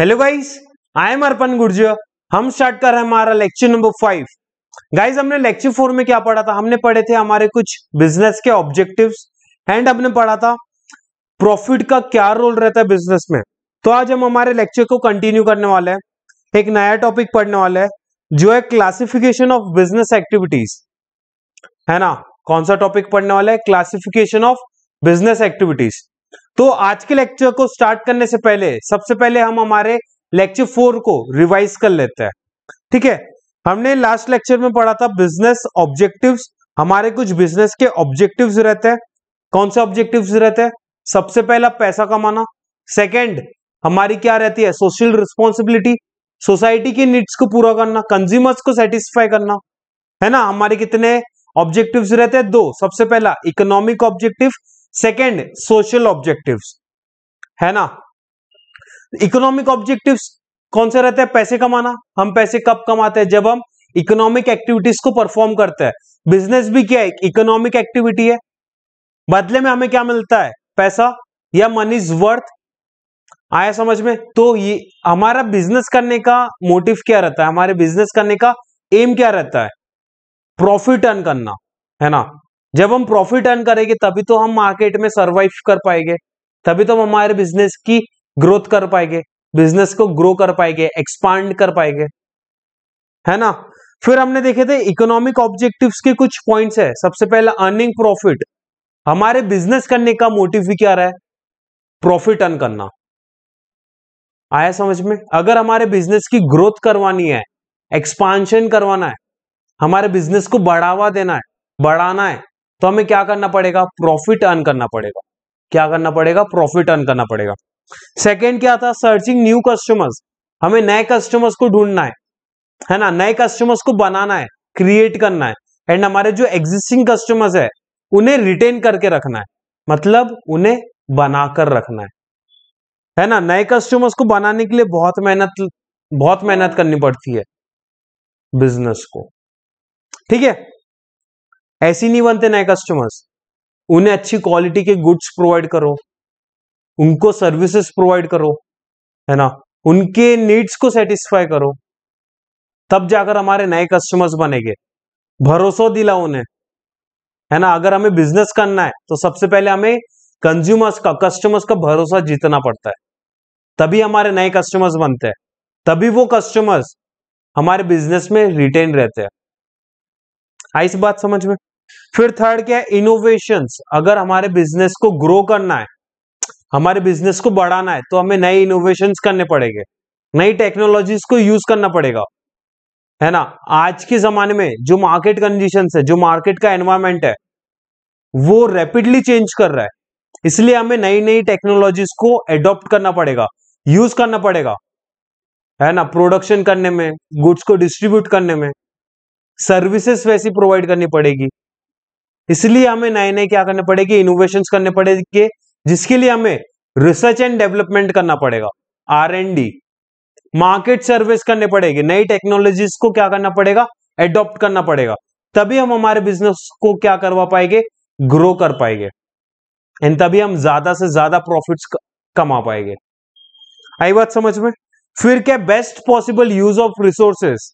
Hello guys I am Arpan Gurjar हम start कर रहे हैं हमारा लेक्चर नंबर फाइव गाइस हमने लेक्चर फोर में क्या पढ़ा था हमने पढ़े थे हमारे कुछ बिजनेस के ऑब्जेक्टिव्स एंड हमने पढ़ा था प्रॉफिट का क्या रोल रहता है बिजनेस में तो आज हम हमारे लेक्चर को कंटिन्यू करने वाले हैं एक नया टॉपिक पढ़ने वाले है जो है क्लासिफिकेशन ऑफ बिजनेस एक्टिविटीज है ना कौन सा टॉपिक पढ़ने वाला है क्लासिफिकेशन ऑफ बिजनेस एक्टिविटीज तो आज के लेक्चर को स्टार्ट करने से पहले सबसे पहले हम हमारे लेक्चर फोर को रिवाइज कर लेते हैं ठीक है हमने लास्ट लेक्चर में पढ़ा था बिजनेस ऑब्जेक्टिव्स हमारे कुछ बिजनेस के ऑब्जेक्टिव्स रहते हैं कौन से ऑब्जेक्टिव्स रहते हैं सबसे पहला पैसा कमाना सेकंड हमारी क्या रहती है सोशल रिस्पॉन्सिबिलिटी सोसाइटी की नीड्स को पूरा करना कंज्यूमर्स को सेटिस्फाई करना है ना हमारे कितने ऑब्जेक्टिव्स रहते हैं दो सबसे पहला economic objective second social objective है ना इकोनॉमिक ऑब्जेक्टिव कौन से रहते हैं पैसे कमाना हम पैसे कब कमाते हैं जब हम इकोनॉमिक एक्टिविटीज को परफॉर्म करते हैं बिजनेस भी क्या है इकोनॉमिक एक्टिविटी है बदले में हमें क्या मिलता है पैसा या मनी इज वर्थ आया समझ में तो ये हमारा बिजनेस करने का मोटिव क्या रहता है हमारे बिजनेस करने का एम क्या रहता है प्रॉफिट अर्न करना है ना जब हम प्रॉफिट अर्न करेंगे तभी तो हम मार्केट में सर्वाइव कर पाएंगे तभी तो हम हमारे बिजनेस की ग्रोथ कर पाएंगे बिजनेस को ग्रो कर पाएंगे एक्सपांड कर पाएंगे है ना फिर हमने देखे थे इकोनॉमिक ऑब्जेक्टिव्स के कुछ पॉइंट्स है सबसे पहला अर्निंग प्रॉफिट हमारे बिजनेस करने का मोटिव भी क्या रहा है प्रॉफिट अर्न करना आया समझ में अगर हमारे बिजनेस की ग्रोथ करवानी है एक्सपांशन करवाना है हमारे बिजनेस को बढ़ावा देना है बढ़ाना है तो हमें क्या करना पड़ेगा प्रॉफिट अर्न करना पड़ेगा क्या करना पड़ेगा प्रॉफिट अर्न करना पड़ेगा सेकेंड क्या था सर्चिंग न्यू कस्टमर्स हमें नए कस्टमर्स को ढूंढना है है ना नए कस्टमर्स को बनाना है क्रिएट करना है एंड हमारे जो एग्जिस्टिंग कस्टमर्स है उन्हें रिटेन करके रखना है मतलब उन्हें बनाकर रखना है है ना नए कस्टमर्स को बनाने के लिए बहुत मेहनत बहुत मेहनत करनी पड़ती है बिजनेस को ठीक है ऐसे नहीं बनते नए कस्टमर्स उन्हें अच्छी क्वालिटी के गुड्स प्रोवाइड करो उनको सर्विसेज प्रोवाइड करो है ना उनके नीड्स को सेटिस्फाई करो तब जाकर हमारे नए कस्टमर्स बनेंगे भरोसा दिला उन्हें है ना अगर हमें बिजनेस करना है तो सबसे पहले हमें कंज्यूमर्स का कस्टमर्स का भरोसा जीतना पड़ता है तभी हमारे नए कस्टमर्स बनते हैं तभी वो कस्टमर्स हमारे बिजनेस में रिटेन रहते हैं आई इस बात समझ में फिर थर्ड क्या है इनोवेशन अगर हमारे बिजनेस को ग्रो करना है हमारे बिजनेस को बढ़ाना है तो हमें नए इनोवेशन करने पड़ेंगे नई टेक्नोलॉजीज को यूज करना पड़ेगा है ना आज के जमाने में जो मार्केट कंडीशन है जो मार्केट का एनवायरमेंट है वो रैपिडली चेंज कर रहा है इसलिए हमें नई नई टेक्नोलॉजीज को एडॉप्ट करना पड़ेगा यूज करना पड़ेगा है ना प्रोडक्शन करने में गुड्स को डिस्ट्रीब्यूट करने में सर्विसेस वैसी प्रोवाइड करनी पड़ेगी इसलिए हमें नए नए क्या करने पड़ेगी इनोवेशन करने पड़ेगी जिसके लिए हमें रिसर्च एंड डेवलपमेंट करना पड़ेगा R and D market service करने पड़ेगी नई टेक्नोलॉजीज को क्या करना पड़ेगा एडॉप्ट करना पड़ेगा तभी हम हमारे बिजनेस को क्या करवा पाएंगे ग्रो कर पाएंगे एंड तभी हम ज्यादा से ज्यादा प्रॉफिट कमा पाएंगे आई बात समझ में फिर क्या best possible use of resources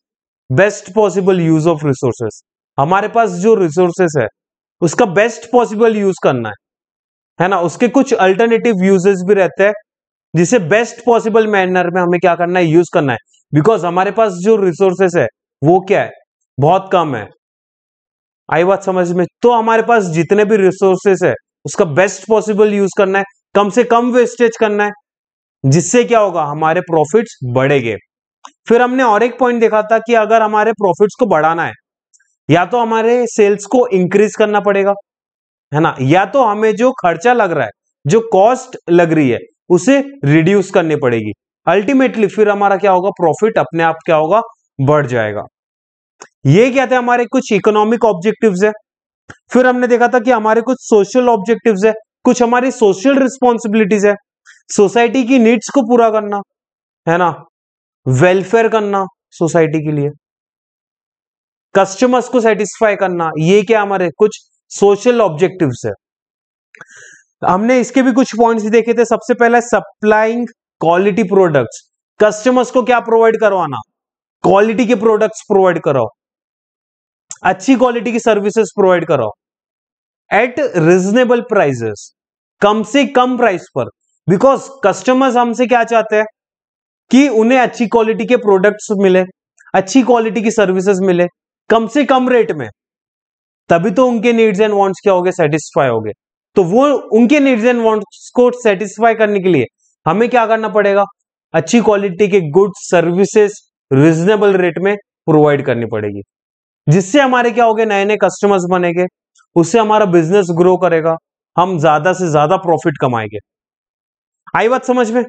best possible use of resources हमारे पास जो रिसोर्सेस है उसका बेस्ट पॉसिबल यूज करना है है ना उसके कुछ अल्टरनेटिव यूजेस भी रहते हैं जिसे बेस्ट पॉसिबल मैनर में हमें क्या करना है यूज करना है बिकॉज हमारे पास जो रिसोर्सेस है वो क्या है बहुत कम है आई बात समझ में तो हमारे पास जितने भी रिसोर्सेस है उसका बेस्ट पॉसिबल यूज करना है कम से कम वेस्टेज करना है जिससे क्या होगा हमारे प्रॉफिट्स बढ़ेंगे फिर हमने और एक पॉइंट देखा था कि अगर हमारे प्रॉफिट्स को बढ़ाना है या तो हमारे सेल्स को इंक्रीज करना पड़ेगा है ना या तो हमें जो खर्चा लग रहा है जो कॉस्ट लग रही है उसे रिड्यूस करनी पड़ेगी अल्टीमेटली फिर हमारा क्या होगा प्रॉफिट अपने आप क्या होगा बढ़ जाएगा ये क्या थे हमारे कुछ इकोनॉमिक ऑब्जेक्टिव्स है फिर हमने देखा था कि हमारे कुछ सोशल ऑब्जेक्टिव्स है कुछ हमारी सोशल रिस्पॉन्सिबिलिटीज है सोसाइटी की नीड्स को पूरा करना है ना वेलफेयर करना सोसाइटी के लिए कस्टमर्स को सेटिस्फाई करना ये क्या हमारे कुछ सोशल ऑब्जेक्टिव है हमने इसके भी कुछ पॉइंट्स देखे थे सबसे पहला सप्लाइंग क्वालिटी प्रोडक्ट्स कस्टमर्स को क्या प्रोवाइड करवाना क्वालिटी के प्रोडक्ट्स प्रोवाइड करो अच्छी क्वालिटी की सर्विसेज प्रोवाइड करो एट रिजनेबल प्राइजेस कम से कम प्राइस पर बिकॉज कस्टमर्स हमसे क्या चाहते हैं कि उन्हें अच्छी क्वालिटी के प्रोडक्ट्स मिले अच्छी क्वालिटी की सर्विसेज मिले कम से कम रेट में तभी तो उनके नीड्स एंड वांट्स क्या होंगे सेटिस्फाई होंगे तो वो उनके नीड्स एंड वांट्स को सेटिस्फाई करने के लिए हमें क्या करना पड़ेगा अच्छी क्वालिटी के गुड सर्विसेज रिजनेबल रेट में प्रोवाइड करनी पड़ेगी जिससे हमारे क्या हो गए नए नए कस्टमर्स बनेंगे उससे हमारा बिजनेस ग्रो करेगा हम ज्यादा से ज्यादा प्रॉफिट कमाएंगे आई बात समझ में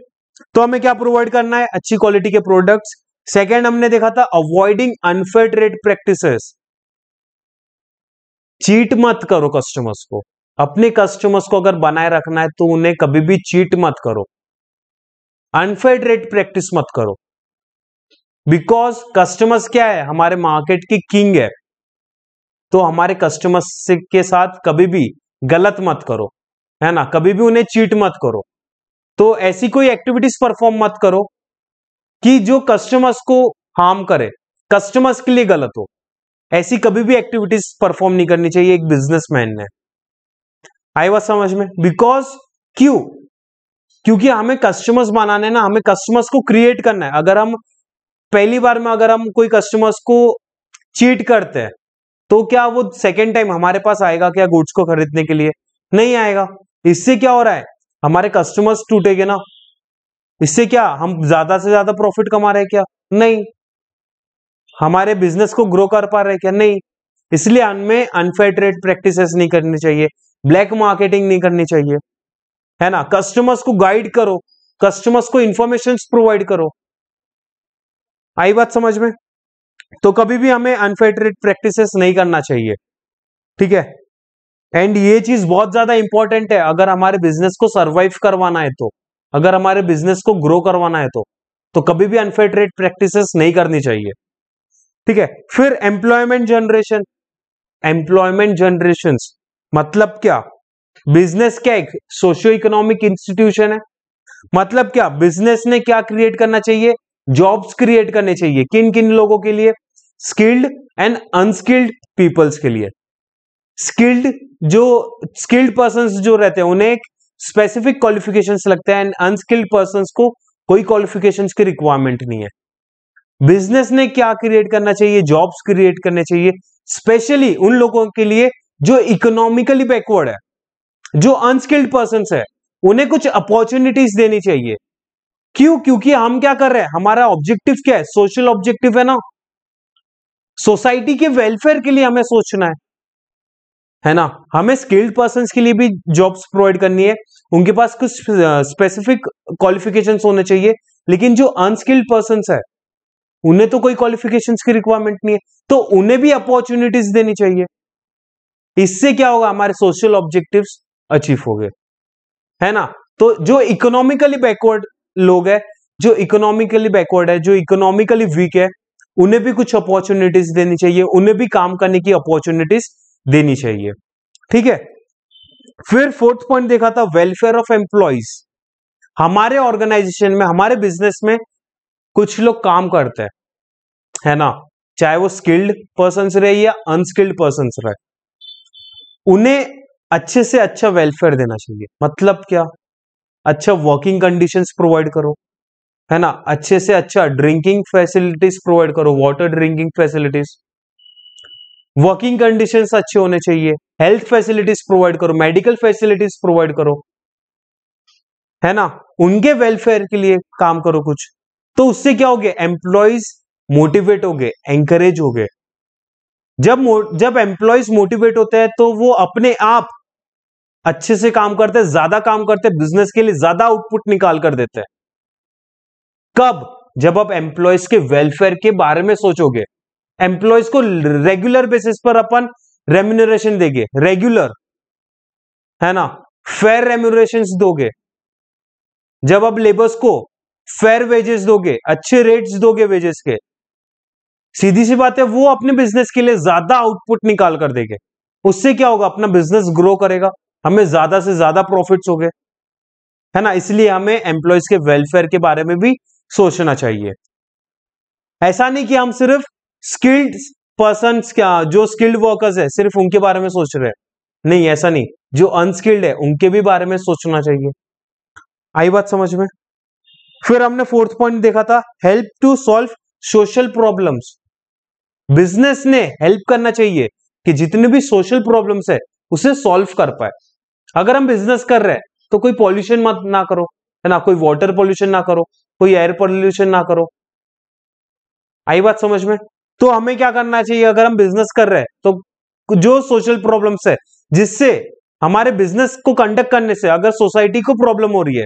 तो हमें क्या प्रोवाइड करना है अच्छी क्वालिटी के प्रोडक्ट्स सेकेंड हमने देखा था avoiding unfair trade practices cheat मत करो कस्टमर्स को अपने कस्टमर्स को अगर बनाए रखना है तो उन्हें कभी भी चीट मत करो अनफेयर ट्रेड प्रैक्टिस मत करो बिकॉज कस्टमर्स क्या है हमारे मार्केट की किंग है तो हमारे कस्टमर्स के साथ कभी भी गलत मत करो है ना कभी भी उन्हें चीट मत करो तो ऐसी कोई एक्टिविटीज परफॉर्म मत करो कि जो कस्टमर्स को हार्म करे कस्टमर्स के लिए गलत हो ऐसी कभी भी एक्टिविटीज परफॉर्म नहीं करनी चाहिए एक बिजनेसमैन ने आई बात समझ में बिकॉज क्यों क्योंकि हमें कस्टमर्स बनाने ना हमें कस्टमर्स को क्रिएट करना है अगर हम पहली बार में अगर हम कोई कस्टमर्स को चीट करते हैं तो क्या वो सेकेंड टाइम हमारे पास आएगा क्या गुड्स को खरीदने के लिए नहीं आएगा इससे क्या हो रहा है हमारे कस्टमर्स टूटेगे ना इससे क्या हम ज्यादा से ज्यादा प्रॉफिट कमा रहे क्या नहीं हमारे बिजनेस को ग्रो कर पा रहे क्या नहीं इसलिए हमें अनफेयर ट्रेड प्रैक्टिसेस नहीं करनी चाहिए ब्लैक मार्केटिंग नहीं करनी चाहिए है ना कस्टमर्स को गाइड करो कस्टमर्स को इंफॉर्मेशन प्रोवाइड करो आई बात समझ में तो कभी भी हमें अनफेयर ट्रेड प्रैक्टिसेस नहीं करना चाहिए ठीक है एंड ये चीज बहुत ज्यादा इंपॉर्टेंट है अगर हमारे बिजनेस को सर्वाइव करवाना है तो अगर हमारे बिजनेस को ग्रो करवाना है तो तो कभी भी अनफेयर ट्रेड प्रैक्टिसेस नहीं करनी चाहिए ठीक है फिर एम्प्लॉयमेंट जनरेशन एम्प्लॉयमेंट जनरेशन मतलब क्या बिजनेस क्या एक सोशियो इकोनॉमिक इंस्टीट्यूशन है मतलब क्या बिजनेस ने क्या क्रिएट करना चाहिए जॉब्स क्रिएट करने चाहिए किन किन लोगों के लिए स्किल्ड एंड अनस्किल्ड पीपल्स के लिए स्किल्ड जो स्किल्ड पर्सन जो रहते हैं उन्हें एक स्पेसिफिक क्वालिफिकेशन लगते हैं एंड अनस्किल्ड पर्सन को कोई क्वालिफिकेशन की रिक्वायरमेंट नहीं है बिजनेस ने क्या क्रिएट करना चाहिए जॉब्स क्रिएट करने चाहिए स्पेशली उन लोगों के लिए जो इकोनॉमिकली बैकवर्ड है जो अनस्किल्ड पर्सन है उन्हें कुछ अपॉर्चुनिटीज देनी चाहिए क्यों क्योंकि हम क्या कर रहे हैं हमारा ऑब्जेक्टिव क्या है सोशल ऑब्जेक्टिव है ना सोसाइटी के वेलफेयर के लिए हमें सोचना है है ना हमें स्किल्ड पर्सन के लिए भी जॉब्स प्रोवाइड करनी है उनके पास कुछ स्पेसिफिक क्वालिफिकेशन होने चाहिए लेकिन जो अनस्किल्ड पर्सन है उन्हें तो कोई क्वालिफिकेशन की रिक्वायरमेंट नहीं है तो उन्हें भी अपॉर्चुनिटीज देनी चाहिए इससे क्या होगा हमारे सोशल ऑब्जेक्टिव अचीव हो गए है ना तो जो इकोनॉमिकली बैकवर्ड लोग है जो इकोनॉमिकली बैकवर्ड है जो इकोनॉमिकली वीक है उन्हें भी कुछ अपॉर्चुनिटीज देनी चाहिए उन्हें भी काम करने की अपॉर्चुनिटीज देनी चाहिए ठीक है फिर फोर्थ पॉइंट देखा था वेलफेयर ऑफ एम्प्लॉयज हमारे ऑर्गेनाइजेशन में हमारे बिजनेस में कुछ लोग काम करते हैं है ना चाहे वो स्किल्ड पर्सन रहे या अनस्किल्ड पर्सन रहे उन्हें अच्छे से अच्छा वेलफेयर देना चाहिए मतलब क्या अच्छा वर्किंग कंडीशंस प्रोवाइड करो है ना अच्छे से अच्छा ड्रिंकिंग फैसिलिटीज प्रोवाइड करो water drinking facilities working condition अच्छे होने चाहिए हेल्थ फैसिलिटीज प्रोवाइड करो मेडिकल फैसिलिटीज प्रोवाइड करो है ना उनके वेलफेयर के लिए काम करो कुछ तो उससे क्या हो गया एम्प्लॉयज मोटिवेट हो गए एंकरेज हो गए जब जब एम्प्लॉयज मोटिवेट होते हैं तो वो अपने आप अच्छे से काम करते हैं ज्यादा काम करते हैं बिजनेस के लिए ज्यादा आउटपुट निकाल कर देते हैं कब जब आप एम्प्लॉयज के वेलफेयर के बारे में सोचोगे एम्प्लॉयज को रेगुलर बेसिस पर अपन रेम्यूनरेशन देंगे रेगुलर है ना फेयर रेम्यूनरेशन दोगे जब आप लेबर्स को फेयर वेजेस दोगे अच्छे रेट्स दोगे वेजेस के सीधी सी बात है वो अपने बिजनेस के लिए ज्यादा आउटपुट निकाल कर देंगे उससे क्या होगा अपना बिजनेस ग्रो करेगा हमें ज्यादा से ज्यादा प्रॉफिट्स हो गए है ना इसलिए हमें एम्प्लॉयज के वेलफेयर के बारे में भी सोचना चाहिए ऐसा नहीं कि हम सिर्फ स्किल्ड पर्सन क्या जो स्किल्ड वर्कर्स है सिर्फ उनके बारे में सोच रहे हैं नहीं ऐसा नहीं जो अनस्किल्ड है उनके भी बारे में सोचना चाहिए आई बात समझ में फिर हमने फोर्थ पॉइंट देखा था help to solve social problems business ने हेल्प करना चाहिए कि जितने भी सोशल प्रॉब्लम्स है उसे सॉल्व कर पाए अगर हम बिजनेस कर रहे हैं तो कोई पॉल्यूशन मत ना करो है ना कोई वाटर पॉल्यूशन ना करो कोई एयर पॉल्यूशन ना करो आई बात समझ में तो हमें क्या करना चाहिए अगर हम बिजनेस कर रहे हैं तो जो सोशल प्रॉब्लम्स है जिससे हमारे बिजनेस को कंडक्ट करने से अगर सोसाइटी को प्रॉब्लम हो रही है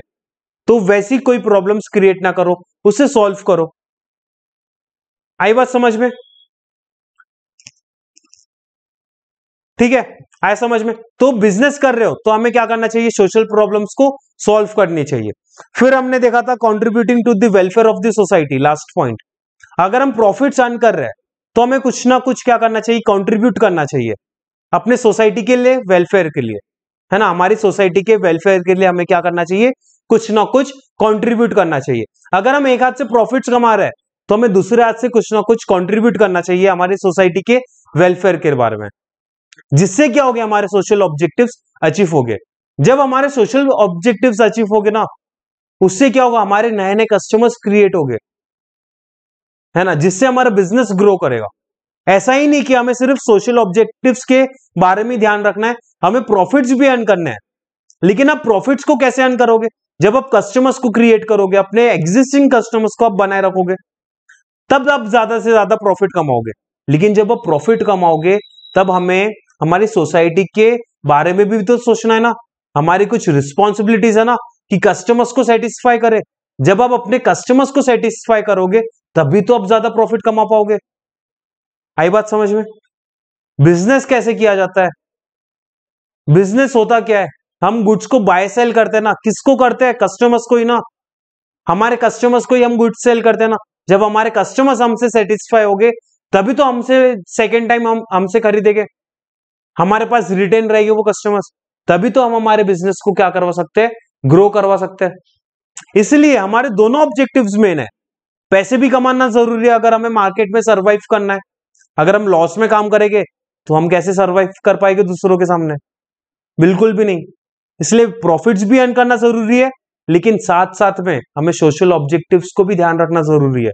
तो वैसी कोई प्रॉब्लम्स क्रिएट ना करो उसे सॉल्व करो आई बात समझ में ठीक है आया समझ में तो बिजनेस कर रहे हो तो हमें क्या करना चाहिए सोशल प्रॉब्लम्स को सॉल्व करनी चाहिए फिर हमने देखा था contributing to the welfare of the society last point अगर हम प्रॉफिट्स अर्न कर रहे हैं तो हमें कुछ ना कुछ क्या करना चाहिए कॉन्ट्रीब्यूट करना चाहिए अपने सोसाइटी के लिए वेलफेयर के लिए है ना हमारी सोसाइटी के वेलफेयर के लिए हमें क्या करना चाहिए कुछ ना कुछ कंट्रीब्यूट करना चाहिए अगर हम एक हाथ से प्रॉफिट्स कमा रहे हैं तो हमें दूसरे हाथ से कुछ ना कुछ कॉन्ट्रीब्यूट करना चाहिए हमारी सोसाइटी के वेलफेयर के बारे में जिससे क्या हो गया हमारे सोशल ऑब्जेक्टिव अचीव हो गए जब हमारे सोशल ऑब्जेक्टिव अचीव हो गए ना उससे क्या होगा हमारे नए नए कस्टमर्स क्रिएट हो गए है ना जिससे हमारा बिजनेस ग्रो करेगा ऐसा ही नहीं कि हमें सिर्फ सोशल ऑब्जेक्टिव्स के बारे में ध्यान रखना है हमें प्रॉफिट्स भी अर्न करने हैं लेकिन आप प्रॉफिट्स को कैसे अर्न करोगे जब आप कस्टमर्स को क्रिएट करोगे अपने एग्जिस्टिंग कस्टमर्स को आप बनाए रखोगे तब आप ज्यादा से ज्यादा प्रॉफिट कमाओगे लेकिन जब आप प्रॉफिट कमाओगे तब हमें हमारी सोसाइटी के बारे में भी तो सोचना है ना हमारी कुछ रिस्पॉन्सिबिलिटीज है ना कि कस्टमर्स को सेटिस्फाई करे जब आप अपने कस्टमर्स को सेटिस्फाई करोगे तभी तो आप ज्यादा प्रॉफिट कमा पाओगे आई बात समझ में बिजनेस कैसे किया जाता है बिजनेस होता क्या है हम गुड्स को बाय सेल करते हैं ना किसको करते हैं कस्टमर्स को ही ना हमारे कस्टमर्स को ही हम गुड्स सेल करते हैं ना जब हमारे कस्टमर्स हमसे सेटिस्फाई हो गए तभी तो हमसे सेकेंड टाइम हम हमसे खरीदेंगे हमारे पास रिटेन रहेगी वो कस्टमर्स तभी तो हम हमारे बिजनेस को क्या करवा सकते हैं ग्रो करवा सकते हैं इसलिए हमारे दोनों ऑब्जेक्टिव्स मेन है पैसे भी कमाना जरूरी है अगर हमें मार्केट में सर्वाइव करना है अगर हम लॉस में काम करेंगे तो हम कैसे सर्वाइव कर पाएंगे दूसरों के सामने बिल्कुल भी नहीं इसलिए प्रॉफिट्स भी अर्न करना जरूरी है लेकिन साथ साथ में हमें सोशल ऑब्जेक्टिव्स को भी ध्यान रखना जरूरी है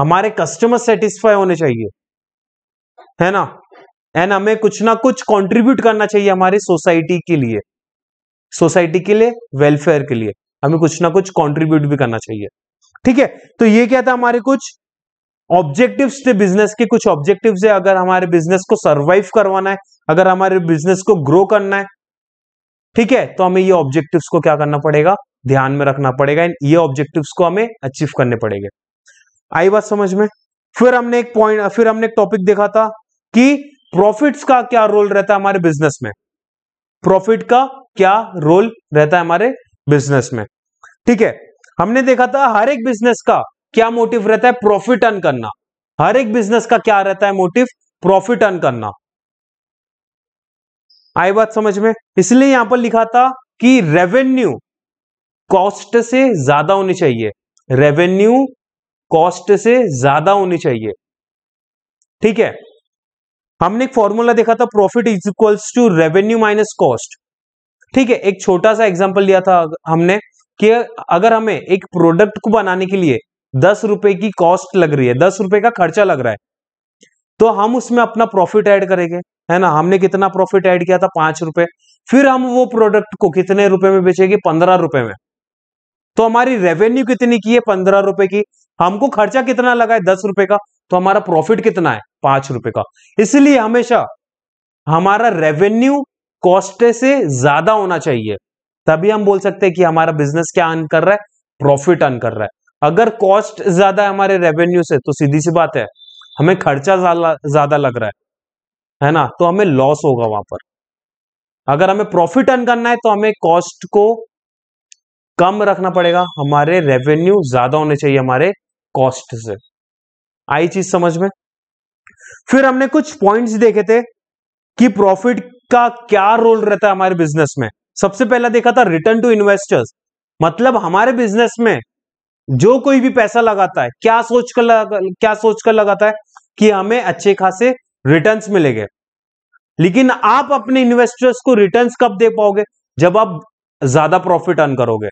हमारे कस्टमर सेटिस्फाई होने चाहिए है ना एंड हमें कुछ ना कुछ कंट्रीब्यूट करना चाहिए हमारी सोसाइटी के लिए सोसाइटी के लिए वेलफेयर के लिए हमें कुछ ना कुछ कंट्रीब्यूट भी करना चाहिए ठीक है तो ये क्या था हमारे कुछ ऑब्जेक्टिव्स थे बिजनेस के कुछ ऑब्जेक्टिव है अगर हमारे बिजनेस को सर्वाइव करवाना है अगर हमारे बिजनेस को ग्रो करना है ठीक है तो हमें ये ऑब्जेक्टिव को क्या करना पड़ेगा ध्यान में रखना पड़ेगा ये ऑब्जेक्टिव को हमें अचीव करने पड़ेगा आई बात समझ में फिर हमने एक पॉइंट फिर हमने एक टॉपिक देखा था कि प्रॉफिट्स का क्या रोल रहता है हमारे बिजनेस में प्रॉफिट का क्या रोल रहता है हमारे बिजनेस में ठीक है हमने देखा था हर एक बिजनेस का क्या मोटिव रहता है प्रॉफिट अर्न करना हर एक बिजनेस का क्या रहता है मोटिव प्रॉफिट अर्न करना आई बात समझ में इसलिए यहां पर लिखा था कि रेवेन्यू कॉस्ट से ज्यादा होनी चाहिए रेवेन्यू कॉस्ट से ज्यादा होनी चाहिए ठीक है हमने एक फॉर्मूला देखा था profit is equals to revenue minus cost ठीक है एक छोटा सा एग्जांपल लिया था हमने कि अगर हमें एक प्रोडक्ट को बनाने के लिए दस रुपए की कॉस्ट लग रही है दस रुपए का खर्चा लग रहा है तो हम उसमें अपना प्रॉफिट ऐड करेंगे है ना हमने कितना प्रॉफिट ऐड किया था पांच रुपए फिर हम वो प्रोडक्ट को कितने रुपए में बेचेंगे पंद्रह रुपए में तो हमारी रेवेन्यू कितनी की है पंद्रह रुपए की हमको खर्चा कितना लगा है दस रुपए का तो हमारा प्रॉफिट कितना है पांच रुपए का इसलिए हमेशा हमारा रेवेन्यू कॉस्ट से ज्यादा होना चाहिए तभी हम बोल सकते हैं कि हमारा बिजनेस क्या अर्न कर रहा है प्रॉफिट अर्न कर रहा है अगर कॉस्ट ज्यादा है हमारे रेवेन्यू से तो सीधी सी बात है हमें खर्चा ज्यादा लग रहा है है ना तो हमें लॉस होगा वहां पर अगर हमें प्रॉफिट अर्न करना है तो हमें कॉस्ट को कम रखना पड़ेगा हमारे रेवेन्यू ज्यादा होने चाहिए हमारे कॉस्ट से आई चीज समझ में फिर हमने कुछ पॉइंट्स देखे थे कि प्रॉफिट का क्या रोल रहता है हमारे बिजनेस में सबसे पहला देखा था रिटर्न टू इन्वेस्टर्स मतलब हमारे बिजनेस में जो कोई भी पैसा लगाता है क्या सोच कर लगा, क्या सोच कर लगाता है कि हमें अच्छे खासे रिटर्न्स मिलेंगे लेकिन आप अपने इन्वेस्टर्स को रिटर्न्स कब दे पाओगे जब आप ज्यादा प्रॉफिट अर्न करोगे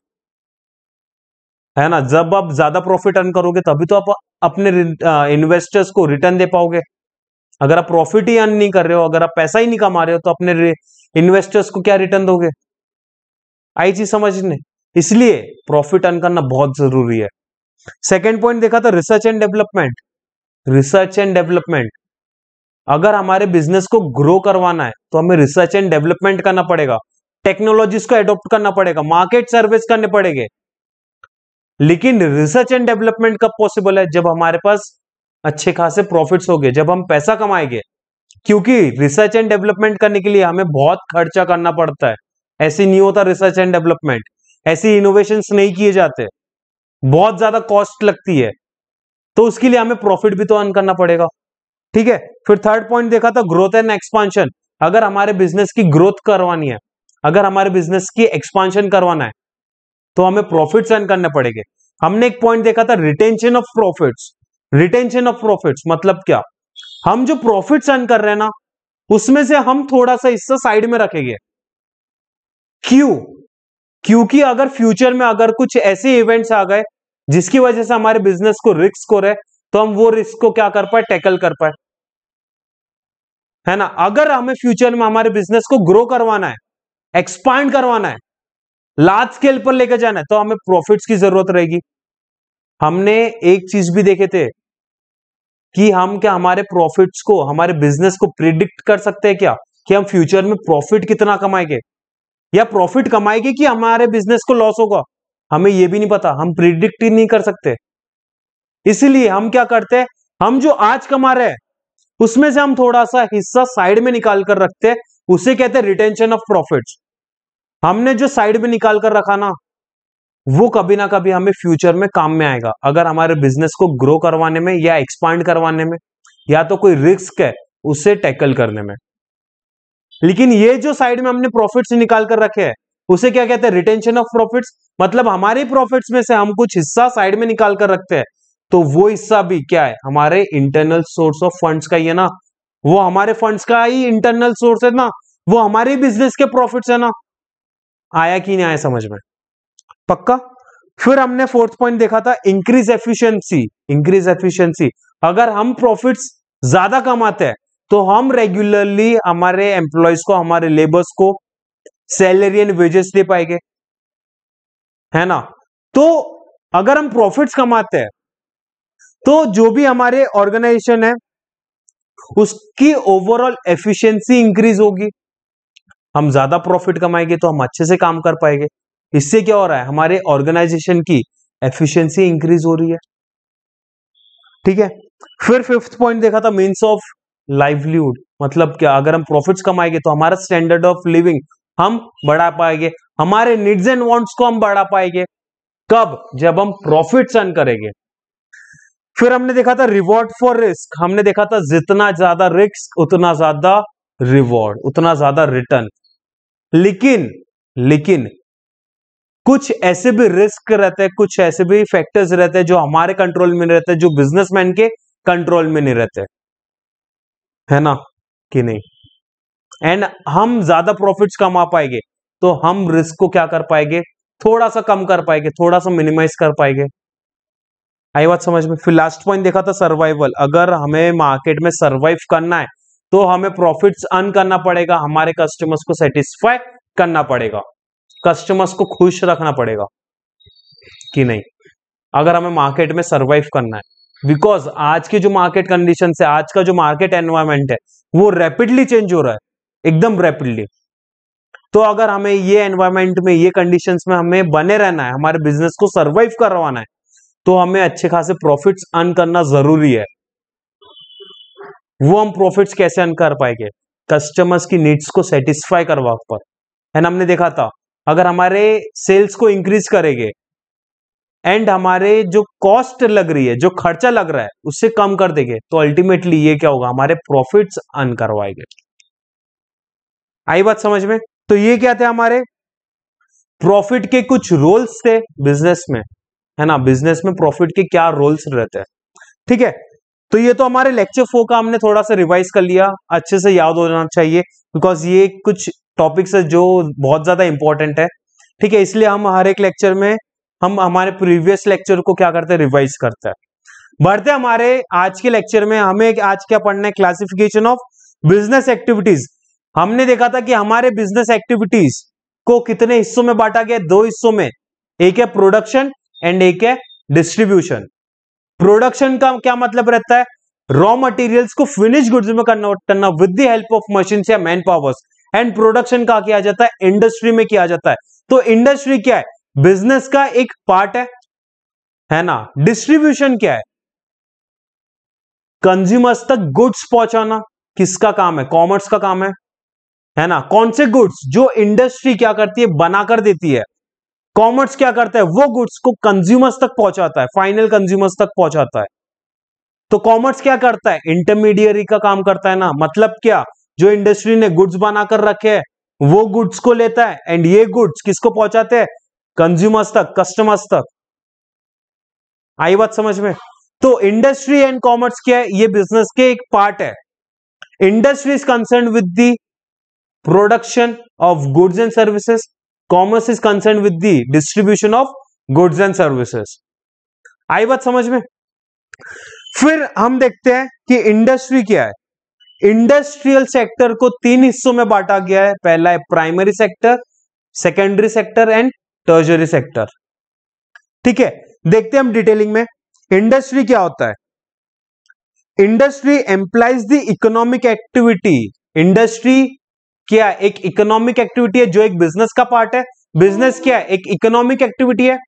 है ना जब आप ज्यादा प्रॉफिट अर्न करोगे तभी तो आप अपने इन्वेस्टर्स को रिटर्न दे पाओगे अगर आप प्रॉफिट ही अर्न नहीं कर रहे हो अगर आप पैसा ही नहीं कमा रहे हो तो अपने इन्वेस्टर्स को क्या रिटर्न दोगे आई चीज समझने इसलिए प्रॉफिट अर्न करना बहुत जरूरी है सेकेंड पॉइंट देखा था research and development research and development अगर हमारे बिजनेस को ग्रो करवाना है तो हमें रिसर्च एंड डेवलपमेंट करना पड़ेगा टेक्नोलॉजीज को एडोप्ट करना पड़ेगा मार्केट सर्विस करने पड़ेंगे लेकिन रिसर्च एंड डेवलपमेंट कब पॉसिबल है जब हमारे पास अच्छे खासे प्रॉफिट्स होंगे जब हम पैसा कमाएंगे क्योंकि रिसर्च एंड डेवलपमेंट करने के लिए हमें बहुत खर्चा करना पड़ता है ऐसे नहीं होता रिसर्च एंड डेवलपमेंट ऐसी इनोवेशन नहीं किए जाते बहुत ज्यादा कॉस्ट लगती है तो उसके लिए हमें प्रॉफिट भी तो अर्न करना पड़ेगा ठीक है फिर थर्ड पॉइंट देखा था ग्रोथ एंड एक्सपांशन अगर हमारे बिजनेस की ग्रोथ करवानी है अगर हमारे बिजनेस की एक्सपांशन करवाना है तो हमें प्रॉफिट्स अर्न करने पड़ेंगे हमने एक पॉइंट देखा था retention of profits retention of profits मतलब क्या हम जो प्रॉफिट्स अर्न कर रहे हैं ना उसमें से हम थोड़ा सा हिस्सा साइड में रखेंगे क्यों क्योंकि अगर फ्यूचर में अगर कुछ ऐसे इवेंट्स आ गए जिसकी वजह से हमारे बिजनेस को रिस्क हो रहे तो हम वो रिस्क को क्या कर पाए टैकल कर पाए है ना अगर हमें फ्यूचर में हमारे बिजनेस को ग्रो करवाना है एक्सपांड करवाना है लार्ज स्केल पर लेकर जाना है तो हमें प्रॉफिट्स की जरूरत रहेगी हमने एक चीज भी देखे थे कि हम क्या हमारे प्रॉफिट्स को हमारे बिजनेस को प्रिडिक्ट कर सकते हैं क्या कि हम फ्यूचर में प्रॉफिट कितना कमाएंगे या प्रॉफिट कमाएगी कि हमारे बिजनेस को लॉस होगा हमें यह भी नहीं पता हम प्रिडिक्ट ही नहीं कर सकते इसीलिए हम क्या करते हैं हम जो आज कमा रहे हैं उसमें से हम थोड़ा सा हिस्सा साइड में निकाल कर रखते हैं उसे कहते हैं रिटेंशन ऑफ प्रॉफिट हमने जो साइड में निकाल कर रखा ना वो कभी ना कभी हमें फ्यूचर में काम में आएगा अगर हमारे बिजनेस को ग्रो करवाने में या एक्सपांड करवाने में या तो कोई रिस्क है उसे टैकल करने में लेकिन ये जो साइड में हमने प्रॉफिट्स निकाल कर रखे हैं उसे क्या कहते हैं रिटेंशन ऑफ प्रॉफिट्स मतलब हमारे प्रॉफिट्स में से हम कुछ हिस्सा साइड में निकाल कर रखते हैं तो वो हिस्सा भी क्या है हमारे इंटरनल सोर्स ऑफ फंड्स का ही है ना वो हमारे फंड्स का ही इंटरनल सोर्स है ना वो हमारे बिजनेस के प्रॉफिट्स है ना आया कि नहीं आया समझ में पक्का फिर हमने फोर्थ पॉइंट देखा था इंक्रीज एफिशिएंसी इंक्रीज एफिशिएंसी अगर हम प्रॉफिट्स ज्यादा कमाते हैं तो हम रेगुलरली हमारे एम्प्लॉयज को हमारे लेबर्स को सैलरी एंड वेजेस दे पाएंगे है ना तो अगर हम प्रॉफिट्स कमाते हैं तो जो भी हमारे ऑर्गेनाइजेशन है उसकी ओवरऑल एफिशिएंसी इंक्रीज होगी हम ज्यादा प्रॉफिट कमाएंगे तो हम अच्छे से काम कर पाएंगे इससे क्या हो रहा है हमारे ऑर्गेनाइजेशन की एफिशिएंसी इंक्रीज हो रही है ठीक है फिर फिफ्थ पॉइंट देखा था मीन्स ऑफ लाइवलीहुड मतलब क्या अगर हम प्रॉफिट्स कमाएंगे तो हमारा स्टैंडर्ड ऑफ लिविंग हम बढ़ा पाएंगे हमारे नीड्स एंड वांट्स को हम बढ़ा पाएंगे कब जब हम प्रॉफिट अर्न करेंगे फिर हमने देखा था रिवॉर्ड फॉर रिस्क हमने देखा था जितना ज्यादा रिस्क उतना ज्यादा रिवॉर्ड उतना ज्यादा रिटर्न लेकिन लेकिन कुछ ऐसे भी रिस्क रहते हैं कुछ ऐसे भी फैक्टर्स रहते हैं जो हमारे कंट्रोल में नहीं रहते जो बिजनेसमैन के कंट्रोल में नहीं रहते है ना कि नहीं एंड हम ज्यादा प्रॉफिट्स कमा पाएंगे तो हम रिस्क को क्या कर पाएंगे थोड़ा सा कम कर पाएंगे थोड़ा सा मिनिमाइज कर पाएंगे आई बात समझ में फिर लास्ट पॉइंट देखा था सर्वाइवल अगर हमें मार्केट में सर्वाइव करना है तो हमें प्रॉफिट्स अर्न करना पड़ेगा हमारे कस्टमर्स को सेटिस्फाई करना पड़ेगा कस्टमर्स को खुश रखना पड़ेगा कि नहीं अगर हमें मार्केट में सर्वाइव करना है बिकॉज आज की जो मार्केट कंडीशन है आज का जो मार्केट एनवायरमेंट है वो रैपिडली चेंज हो रहा है एकदम रैपिडली तो अगर हमें ये एनवायरमेंट में ये कंडीशंस में हमें बने रहना है हमारे बिजनेस को सर्वाइव करवाना है तो हमें अच्छे खासे प्रॉफिट्स अर्न करना जरूरी है वो हम प्रॉफिट्स कैसे अर्न कर पाएंगे कस्टमर्स की नीड्स को सेटिस्फाई करवा पर एंड हमने देखा था अगर हमारे सेल्स को इंक्रीज करेंगे एंड हमारे जो कॉस्ट लग रही है जो खर्चा लग रहा है उससे कम कर देंगे तो अल्टीमेटली ये क्या होगा हमारे प्रॉफिट्स अर्न करवाएंगे आई बात समझ में तो ये क्या थे हमारे प्रॉफिट के कुछ रोल्स थे बिजनेस में है ना बिजनेस में प्रॉफिट के क्या रोल्स रहते हैं ठीक है तो ये तो हमारे लेक्चर फो का हमने थोड़ा सा रिवाइज कर लिया अच्छे से याद हो जाना चाहिए बिकॉज ये कुछ टॉपिक्स है जो बहुत ज्यादा इंपॉर्टेंट है ठीक है इसलिए हम हर एक लेक्चर में हम हमारे प्रीवियस लेक्चर को क्या करते हैं रिवाइज करते हैं बढ़ते हमारे आज के लेक्चर में हमें आज क्या पढ़ना है क्लासिफिकेशन ऑफ बिजनेस एक्टिविटीज हमने देखा था कि हमारे बिजनेस एक्टिविटीज को कितने हिस्सों में बांटा गया दो हिस्सों में एक है प्रोडक्शन एंड एक है डिस्ट्रीब्यूशन प्रोडक्शन का क्या मतलब रहता है रॉ मटेरियल्स को फिनिश गुड्स में कन्वर्ट करना with the help of machine या मैन पावर्स एंड प्रोडक्शन का किया जाता है इंडस्ट्री में किया जाता है तो इंडस्ट्री क्या है बिजनेस का एक पार्ट है है ना डिस्ट्रीब्यूशन क्या है कंज्यूमर्स तक गुड्स पहुंचाना किसका काम है कॉमर्स का काम है है ना कौन से गुड्स जो इंडस्ट्री क्या करती है बनाकर देती है कॉमर्स क्या करता है वो गुड्स को कंज्यूमर्स तक पहुंचाता है फाइनल कंज्यूमर्स तक पहुंचाता है तो कॉमर्स क्या करता है इंटरमीडियरी का काम करता है ना मतलब क्या जो इंडस्ट्री ने गुड्स बनाकर रखे है वो गुड्स को लेता है एंड ये गुड्स किसको पहुंचाते हैं कंज्यूमर्स तक कस्टमर्स तक आई बात समझ में तो इंडस्ट्री एंड कॉमर्स क्या है ये बिजनेस के एक पार्ट है industry is concern with the production of goods and services commerce is concern with the distribution of goods and services आई बात समझ में फिर हम देखते हैं कि इंडस्ट्री क्या है इंडस्ट्रियल सेक्टर को तीन हिस्सों में बांटा गया है पहला है primary sector secondary sector and tertiary sector ठीक है देखते हैं हम डिटेलिंग में इंडस्ट्री क्या होता है industry employs the economic activity industry क्या एक इकोनॉमिक एक्टिविटी है जो एक बिजनेस का पार्ट है बिजनेस क्या एक इकोनॉमिक एक्टिविटी है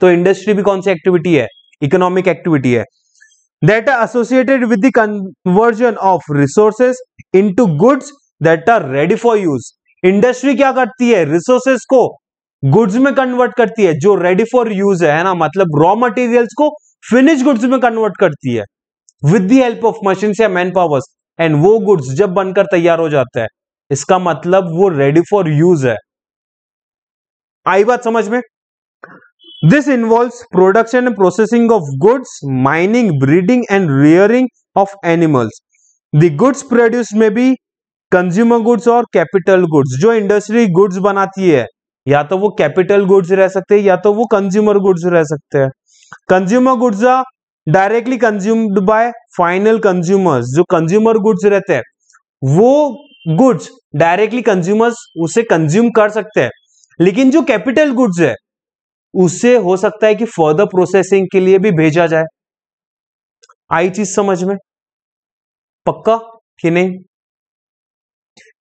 तो इंडस्ट्री भी कौन सी एक्टिविटी है इकोनॉमिक एक्टिविटी है that are associated with the conversion of resources into goods that are ready for use industry क्या करती है रिसोर्सेस को गुड्स में कन्वर्ट करती है जो रेडी फॉर यूज है ना मतलब रॉ मटेरियल्स को फिनिश गुड्स में कन्वर्ट करती है with the help of machine या मैन पावर्स एंड वो गुड्स जब बनकर तैयार हो जाता है इसका मतलब वो रेडी फॉर यूज है आई बात समझ में this involve production and processing of goods mining breeding and rearing of animals the goods produce में भी कंज्यूमर गुड्स और कैपिटल गुड्स जो इंडस्ट्री गुड्स बनाती है या तो वो कैपिटल गुड्स रह सकते हैं या तो वो कंज्यूमर गुड्स रह सकते हैं consumer goods are directly consumed by final consumers जो कंज्यूमर गुड्स रहते हैं वो गुड्स डायरेक्टली कंज्यूमर्स उसे कंज्यूम कर सकते हैं लेकिन जो कैपिटल गुड्स है उसे हो सकता है कि फर्दर प्रोसेसिंग के लिए भी भेजा जाए आई चीज समझ में पक्का कि नहीं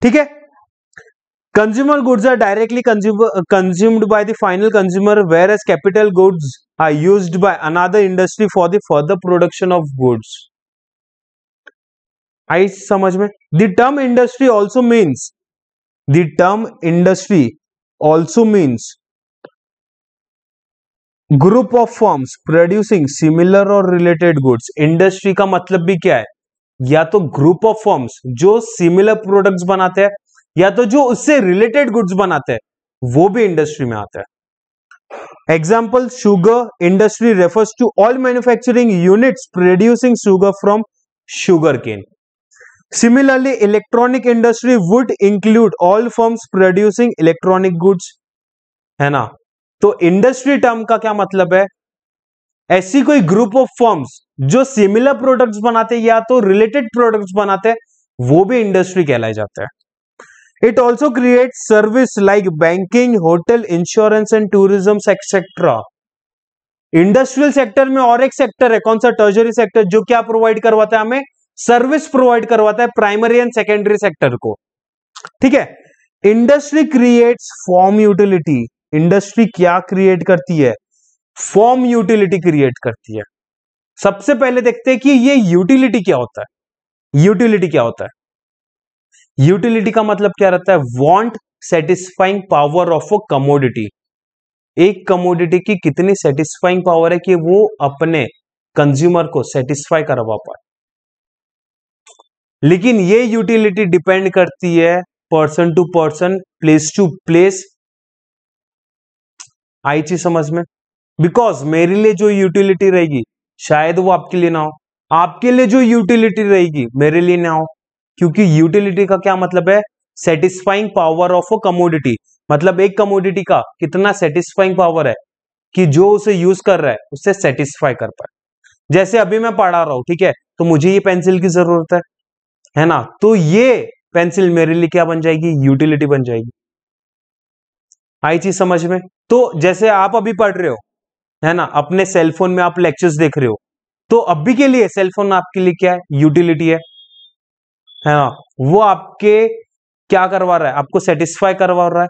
ठीक है consumer goods are directly consumed by the final consumer whereas capital goods are use by another industry for the further production of goods आई समझ में the term industry also means the term industry also means group of firms producing similar और related goods industry का मतलब भी क्या है या तो ग्रुप ऑफ फॉर्म्स जो सिमिलर प्रोडक्ट्स बनाते हैं या तो जो उससे रिलेटेड गुड्स बनाते हैं वो भी इंडस्ट्री में आता है example sugar industry refers to all manufacturing units producing sugar from sugar cane similarly electronic industry would include all firms producing electronic goods है ना तो इंडस्ट्री टर्म का क्या मतलब है ऐसी कोई ग्रुप ऑफ फॉर्म्स जो सिमिलर प्रोडक्ट्स बनाते या तो रिलेटेड प्रोडक्ट्स बनाते वो भी इंडस्ट्री कहलाए जाते हैं It also creates service like banking, hotel, insurance and tourism etc. Industrial sector में और एक सेक्टर है कौन सा टर्जरी सेक्टर जो क्या प्रोवाइड करवाता है हमें सर्विस प्रोवाइड करवाता है प्राइमरी एंड सेकेंडरी सेक्टर को ठीक है industry creates form utility industry क्या क्रिएट करती है फॉर्म यूटिलिटी क्रिएट करती है सबसे पहले देखते हैं कि ये यूटिलिटी क्या होता है यूटिलिटी क्या होता है यूटिलिटी का मतलब क्या रहता है want satisfying power of a commodity एक कमोडिटी की कितनी सेटिस्फाइंग पावर है कि वो अपने कंज्यूमर को सेटिस्फाई करवा पाए लेकिन ये यूटिलिटी डिपेंड करती है person to person place to place आई चीज समझ में बिकॉज मेरे लिए जो यूटिलिटी रहेगी शायद वो आपके लिए ना हो आपके लिए जो यूटिलिटी रहेगी मेरे लिए ना हो क्योंकि यूटिलिटी का क्या मतलब है satisfying power of a commodity मतलब एक कमोडिटी का कितना सेटिस्फाइंग पावर है कि जो उसे यूज कर रहा है उससे सेटिस्फाई कर पाए जैसे अभी मैं पढ़ा रहा हूं ठीक है तो मुझे ये पेंसिल की जरूरत है है ना तो ये पेंसिल मेरे लिए क्या बन जाएगी यूटिलिटी बन जाएगी आई चीज समझ में तो जैसे आप अभी पढ़ रहे हो है ना अपने सेलफोन में आप लेक्चर्स देख रहे हो तो अभी के लिए सेलफोन आपके लिए क्या है यूटिलिटी है है ना वो आपके क्या करवा रहा है आपको सेटिस्फाई करवा रहा है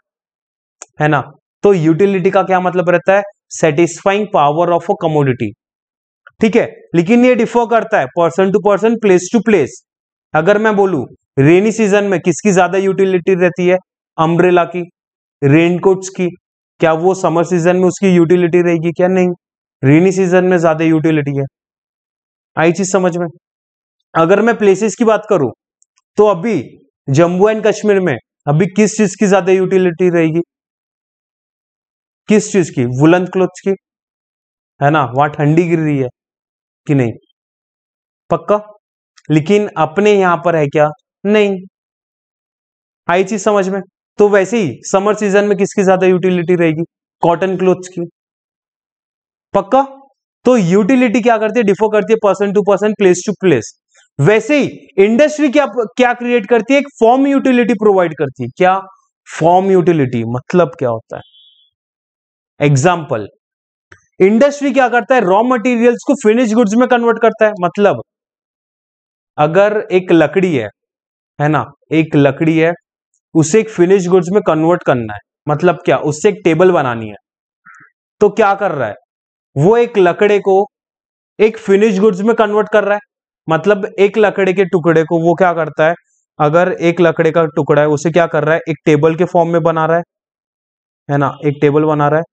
है ना तो यूटिलिटी का क्या मतलब रहता है satisfying power of a commodity ठीक है लेकिन ये डिफर करता है person to person place to place अगर मैं बोलू रेनी सीजन में किसकी ज्यादा यूटिलिटी रहती है अम्ब्रेला की रेनकोट्स की क्या वो समर सीजन में उसकी यूटिलिटी रहेगी क्या नहीं रेनी सीजन में ज्यादा यूटिलिटी है आई चीज समझ में अगर मैं प्लेसेस की बात करूं तो अभी जम्मू एंड कश्मीर में अभी किस चीज की ज्यादा यूटिलिटी रहेगी किस चीज की वुलन क्लोथ्स की है ना वहां ठंडी गिर रही है कि नहीं पक्का लेकिन अपने यहां पर है क्या नहीं आई चीज समझ में तो वैसे ही समर सीजन में किसकी ज्यादा यूटिलिटी रहेगी कॉटन क्लोथ्स की पक्का तो यूटिलिटी क्या करती है डिफो करती है person to person place to place वैसे ही इंडस्ट्री क्या क्या क्रिएट करती है एक फॉर्म यूटिलिटी प्रोवाइड करती है क्या फॉर्म यूटिलिटी मतलब क्या होता है एग्जाम्पल इंडस्ट्री क्या करता है रॉ मटेरियल्स को फिनिश गुड्स में कन्वर्ट करता है मतलब अगर एक लकड़ी है है ना एक लकड़ी है उसे एक फिनिश गुड्स में कन्वर्ट करना है मतलब क्या उससे एक टेबल बनानी है तो क्या कर रहा है वो एक लकड़े को एक फिनिश गुड्स में कन्वर्ट कर रहा है मतलब एक लकड़े के टुकड़े को वो क्या करता है अगर एक लकड़े का टुकड़ा है उसे क्या कर रहा है एक टेबल के फॉर्म में बना रहा है है ना एक टेबल बना रहा है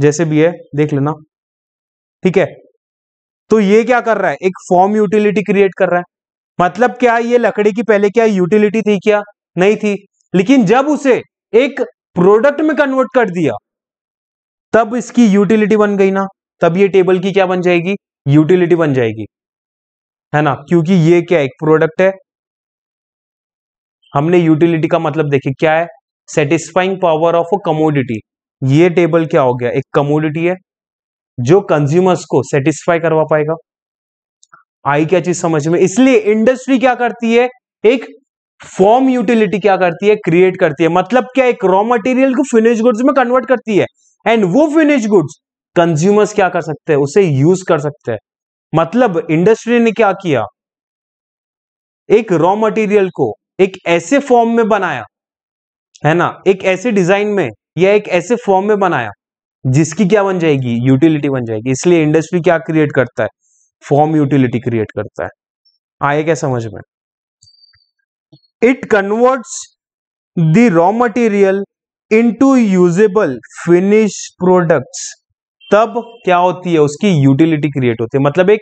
जैसे भी है देख लेना ठीक है तो ये क्या कर रहा है एक फॉर्म यूटिलिटी क्रिएट कर रहा है मतलब क्या ये लकड़ी की पहले क्या यूटिलिटी थी क्या नहीं थी लेकिन जब उसे एक प्रोडक्ट में कन्वर्ट कर दिया तब इसकी यूटिलिटी बन गई ना तब ये टेबल की क्या बन जाएगी यूटिलिटी बन जाएगी है ना क्योंकि ये क्या एक प्रोडक्ट है हमने यूटिलिटी का मतलब देखे क्या है satisfying power of a commodity ये टेबल क्या हो गया एक कमोडिटी है जो कंज्यूमर्स को सेटिस्फाई करवा पाएगा आई क्या चीज समझ में इसलिए इंडस्ट्री क्या करती है एक फॉर्म यूटिलिटी क्या करती है क्रिएट करती है मतलब क्या एक रॉ मटेरियल को फिनिश गुड्स में कन्वर्ट करती है एंड वो फिनिश गुड्स कंज्यूमर्स क्या कर सकते हैं उसे यूज कर सकते हैं मतलब इंडस्ट्री ने क्या किया एक रॉ मटेरियल को एक ऐसे फॉर्म में बनाया है ना एक ऐसे डिजाइन में या एक ऐसे फॉर्म में बनाया जिसकी क्या बन जाएगी यूटिलिटी बन जाएगी इसलिए इंडस्ट्री क्या क्रिएट करता है फॉर्म यूटिलिटी क्रिएट करता है आए क्या समझ में it converts the raw material into usable finish products तब क्या होती है उसकी यूटिलिटी क्रिएट होती है मतलब एक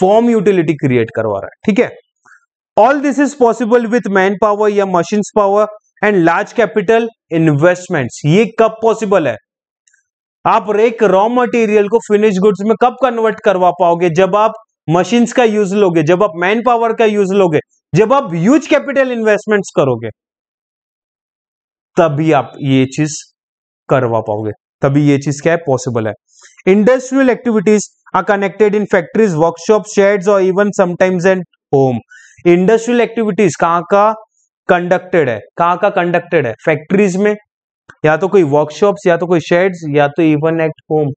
फॉर्म यूटिलिटी क्रिएट करवा रहा है ठीक है all this is possible with man power या machine power and large capital investment ये कब पॉसिबल है आप एक रॉ मटेरियल को फिनिश गुड्स में कब कन्वर्ट करवा पाओगे जब आप मशीन्स का यूज लोगे जब आप मैन पावर का यूज लोगे जब आप ह्यूज कैपिटल इन्वेस्टमेंट्स करोगे तभी आप ये चीज करवा पाओगे तभी ये चीज क्या है पॉसिबल है industrial activities are connected in factories workshop sheds or even sometimes at home. Industrial activities कहाँ का कंडक्टेड है कहाँ का कंडक्टेड है फैक्ट्रीज में या तो कोई वर्कशॉप या तो कोई शेड्स या तो even at home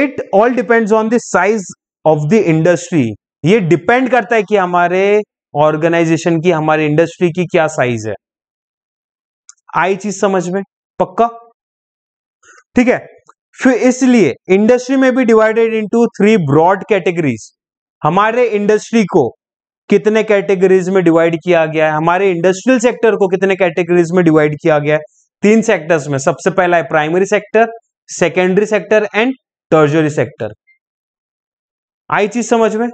it all depends on the size of the industry ये डिपेंड करता है कि हमारे ऑर्गेनाइजेशन की हमारे इंडस्ट्री की क्या साइज है आई चीज समझ में पक्का ठीक है फिर इसलिए इंडस्ट्री में भी divided into three broad categories हमारे इंडस्ट्री को कितने कैटेगरीज में डिवाइड किया गया है हमारे इंडस्ट्रियल सेक्टर को कितने कैटेगरीज में डिवाइड किया गया है तीन सेक्टर्स में सबसे पहला है primary sector secondary sector and tertiary sector आई चीज समझ में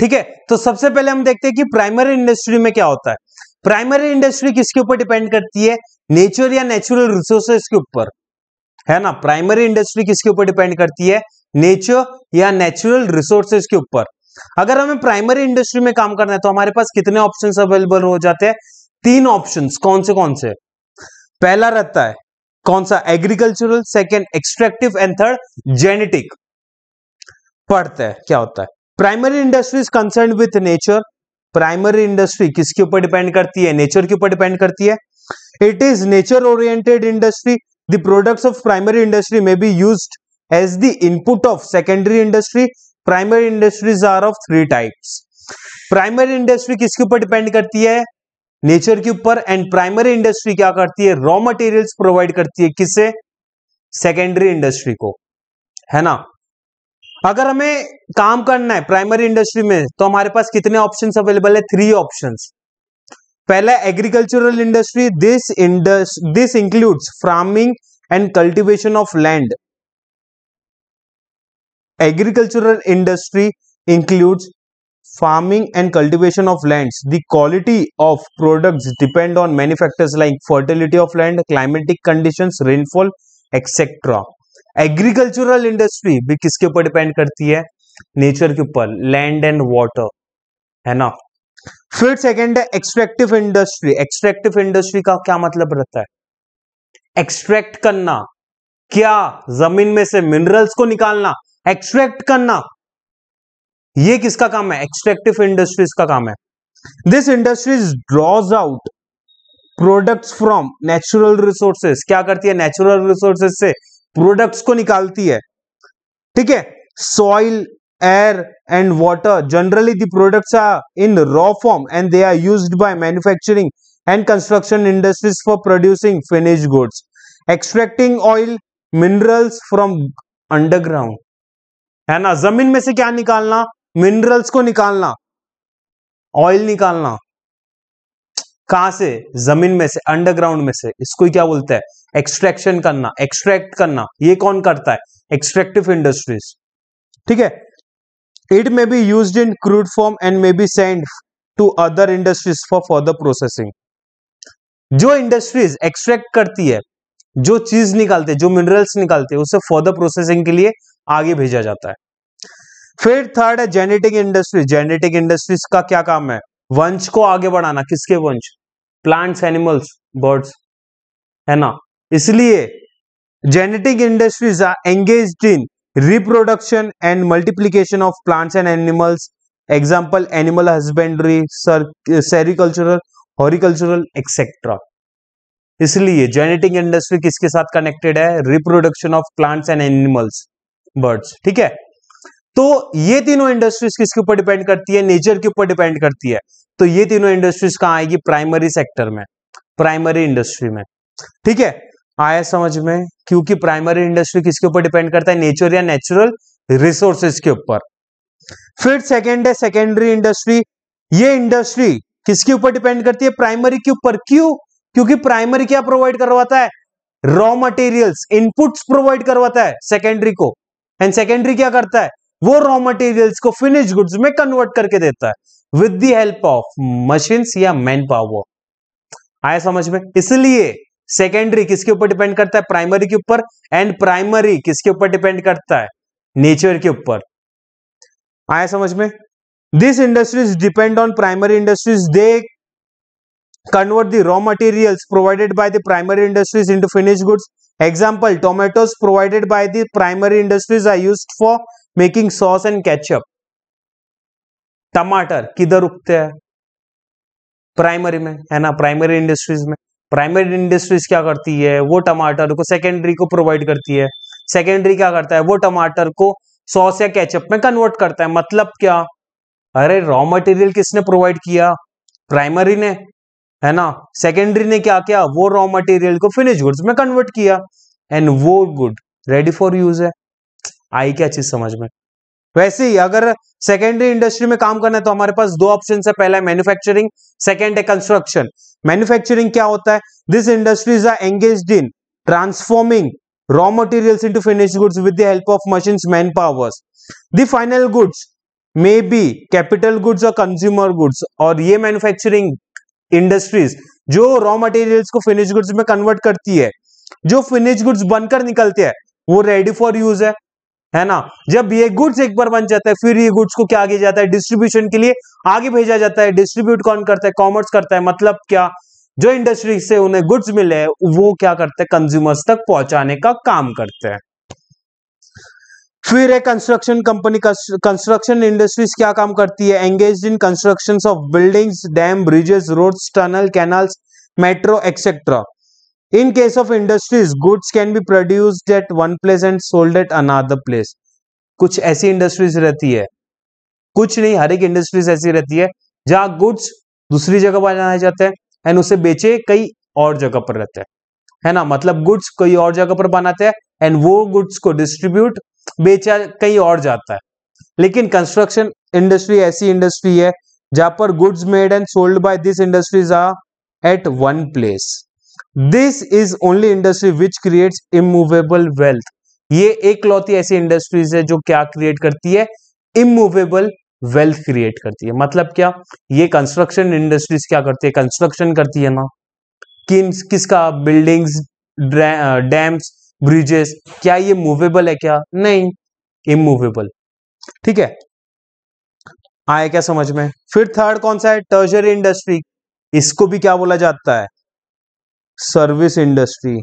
ठीक है तो सबसे पहले हम देखते हैं कि प्राइमरी इंडस्ट्री में क्या होता है प्राइमरी इंडस्ट्री किसके ऊपर डिपेंड करती है नेचर या नेचुरल रिसोर्सेस के ऊपर है ना प्राइमरी इंडस्ट्री किसके ऊपर डिपेंड करती है नेचर या नेचुरल रिसोर्सेज के ऊपर अगर हमें प्राइमरी इंडस्ट्री में काम करना है तो हमारे पास कितने ऑप्शंस अवेलेबल हो जाते हैं तीन ऑप्शंस कौन से कौन से पहला रहता है कौन सा agricultural second extractive and third genetic पढ़ते हैं क्या होता है primary industries concern with nature primary industry किसके ऊपर डिपेंड करती है नेचर के ऊपर डिपेंड करती है it is nature oriented industry the products of primary industry may be used as the input of secondary industry primary industries are of three types primary industry किसके ऊपर डिपेंड करती है नेचर के ऊपर एंड प्राइमरी इंडस्ट्री क्या करती है raw materials provide करती है किससे सेकेंडरी इंडस्ट्री को है ना अगर हमें काम करना है प्राइमरी इंडस्ट्री में तो हमारे पास कितने ऑप्शंस अवेलेबल है थ्री ऑप्शंस पहला agricultural industry this indus this includes farming and cultivation of land agricultural industry includes farming and cultivation of land the quality of product depend on manufactures like fertility of land climatic condition rainfall etcetera agricultural industry भी किसके ऊपर depend करती है nature के ऊपर land and water है ना फिर सेकेंड है एक्सट्रैक्टिव इंडस्ट्री एक्सट्रैक्टिव इंडस्ट्री का क्या मतलब रहता है एक्सट्रैक्ट करना क्या जमीन में से मिनरल्स को निकालना एक्सट्रैक्ट करना ये किसका काम है एक्सट्रैक्टिव इंडस्ट्रीज का काम है this industries draws out products from natural resources क्या करती है नेचुरल रिसोर्सेस से प्रोडक्ट्स को निकालती है ठीक है soil air and water. Generally, the products are in raw form and they are used by manufacturing and construction industries for producing finished goods. Extracting oil, minerals from underground. hai na zameen mein se kya nikalna minerals ko nikalna oil nikalna कहा से जमीन में से underground में से इसको क्या बोलते हैं एक्सट्रैक्शन करना एक्सट्रैक्ट करना ये कौन करता है एक्सट्रैक्टिव इंडस्ट्रीज ठीक है it may be use in crude form and may be send to other industries for further processing जो इंडस्ट्रीज एक्सट्रैक्ट करती है जो चीज निकालते जो मिनरल्स निकालते उसे फर्दर प्रोसेसिंग के लिए आगे भेजा जाता है फिर थर्ड है जेनेटिक इंडस्ट्री जेनेटिक इंडस्ट्रीज का क्या काम है वंश को आगे बढ़ाना किसके वंश प्लांट्स एनिमल्स बर्ड्स है ना इसलिए genetic industries are engage in reproduction and multiplication of plants and animals example animal husbandry uh, sericultural horticultural etcetera इसलिए जेनेटिक इंडस्ट्री किसके साथ कनेक्टेड है reproduction of plants and animals birds ठीक है तो ये तीनों इंडस्ट्रीज किसके ऊपर डिपेंड करती है नेचर के ऊपर डिपेंड करती है तो ये तीनों इंडस्ट्रीज कहां आएगी प्राइमरी सेक्टर में प्राइमरी इंडस्ट्री में ठीक है आया समझ में क्योंकि प्राइमरी इंडस्ट्री किसके ऊपर डिपेंड करता है नेचर या नेचुरल रिसोर्सेज के ऊपर फिर सेकेंड है सेकेंडरी इंडस्ट्री ये इंडस्ट्री किसके ऊपर डिपेंड करती है प्राइमरी के ऊपर क्यों क्योंकि प्राइमरी क्या प्रोवाइड करवाता है रॉ मटेरियल्स इनपुट्स प्रोवाइड करवाता है सेकेंडरी को एंड सेकेंडरी क्या करता है वो रॉ मटेरियल्स को फिनिश गुड्स में कन्वर्ट करके देता है with the help of machines या मैन पावर आया समझ में इसलिए सेकेंडरी किसके ऊपर डिपेंड करता है प्राइमरी के ऊपर एंड प्राइमरी किसके ऊपर डिपेंड करता है नेचर के ऊपर आया समझ में this industries depend on primary industries they convert the raw materials provided by the primary industries into finish goods example tomatoes provided by the primary industries are use for making sauce and ketchup टमाटर किधर उगते हैं primary में है ना primary industries में primary industries क्या करती है वो टमाटर को सेकेंडरी को प्रोवाइड करती है सेकेंडरी क्या करता है वो टमाटर को सॉस या कैचअप में कन्वर्ट करता है मतलब क्या अरे रॉ मटेरियल किसने प्रोवाइड किया प्राइमरी ने है ना सेकेंडरी ने क्या किया वो रॉ मटेरियल को फिनिश गुड्स में कन्वर्ट किया एंड वो गुड रेडी फॉर यूज है आई क्या चीज समझ में वैसे ही अगर सेकेंडरी इंडस्ट्री में काम करना है तो हमारे पास दो ऑप्शन है पहला है मैन्युफैक्चरिंग सेकेंड है कंस्ट्रक्शन मैन्युफैक्चरिंग क्या होता है this industries are engage in transforming raw materials into finish goods with help of machine man powers the final goods may be capital goods और कंज्यूमर गुड्स और ये मैन्युफैक्चरिंग इंडस्ट्रीज जो raw materials को finish goods में convert करती है जो finish goods बनकर निकलते हैं वो रेडी फॉर यूज है है ना जब ये गुड्स एक बार बन जाता है फिर ये गुड्स को क्या आगे जाता है डिस्ट्रीब्यूशन के लिए आगे भेजा जाता है डिस्ट्रीब्यूट कौन करता है कॉमर्स करता है मतलब क्या जो इंडस्ट्री से उन्हें गुड्स मिले हैं वो क्या करते हैं कंज्यूमर्स तक पहुंचाने का काम करते हैं फिर है कंस्ट्रक्शन कंपनी कंस्ट्रक्शन इंडस्ट्रीज क्या काम करती है engage in construction of buildings dam bridges roads tunnel canals metro etcetera in case of industries goods can be produce at one place and sold at another place कुछ ऐसी industries रहती है कुछ नहीं हर एक इंडस्ट्रीज ऐसी रहती है जहां गुड्स दूसरी जगह पर बनाए जाते हैं एंड उसे बेचे कई और जगह पर रहते हैं है ना मतलब गुड्स कई और जगह पर बनाते हैं एंड वो गुड्स को डिस्ट्रीब्यूट बेचा कई और जाता है लेकिन कंस्ट्रक्शन इंडस्ट्री ऐसी इंडस्ट्री है जहां पर goods made and sold by this industries are at one place this is only industry which creates immovable wealth ये एक लौती ऐसी इंडस्ट्रीज है जो क्या क्रिएट करती है इमूवेबल वेल्थ क्रिएट करती है मतलब क्या ये कंस्ट्रक्शन इंडस्ट्रीज क्या करती है कंस्ट्रक्शन करती है ना किन किसका बिल्डिंग्स डैम्स ब्रिजेस क्या ये मूवेबल है क्या नहीं इमूवेबल ठीक है आए क्या समझ में फिर थर्ड कौन सा है टर्जरी इंडस्ट्री इसको भी क्या बोला जाता है सर्विस इंडस्ट्री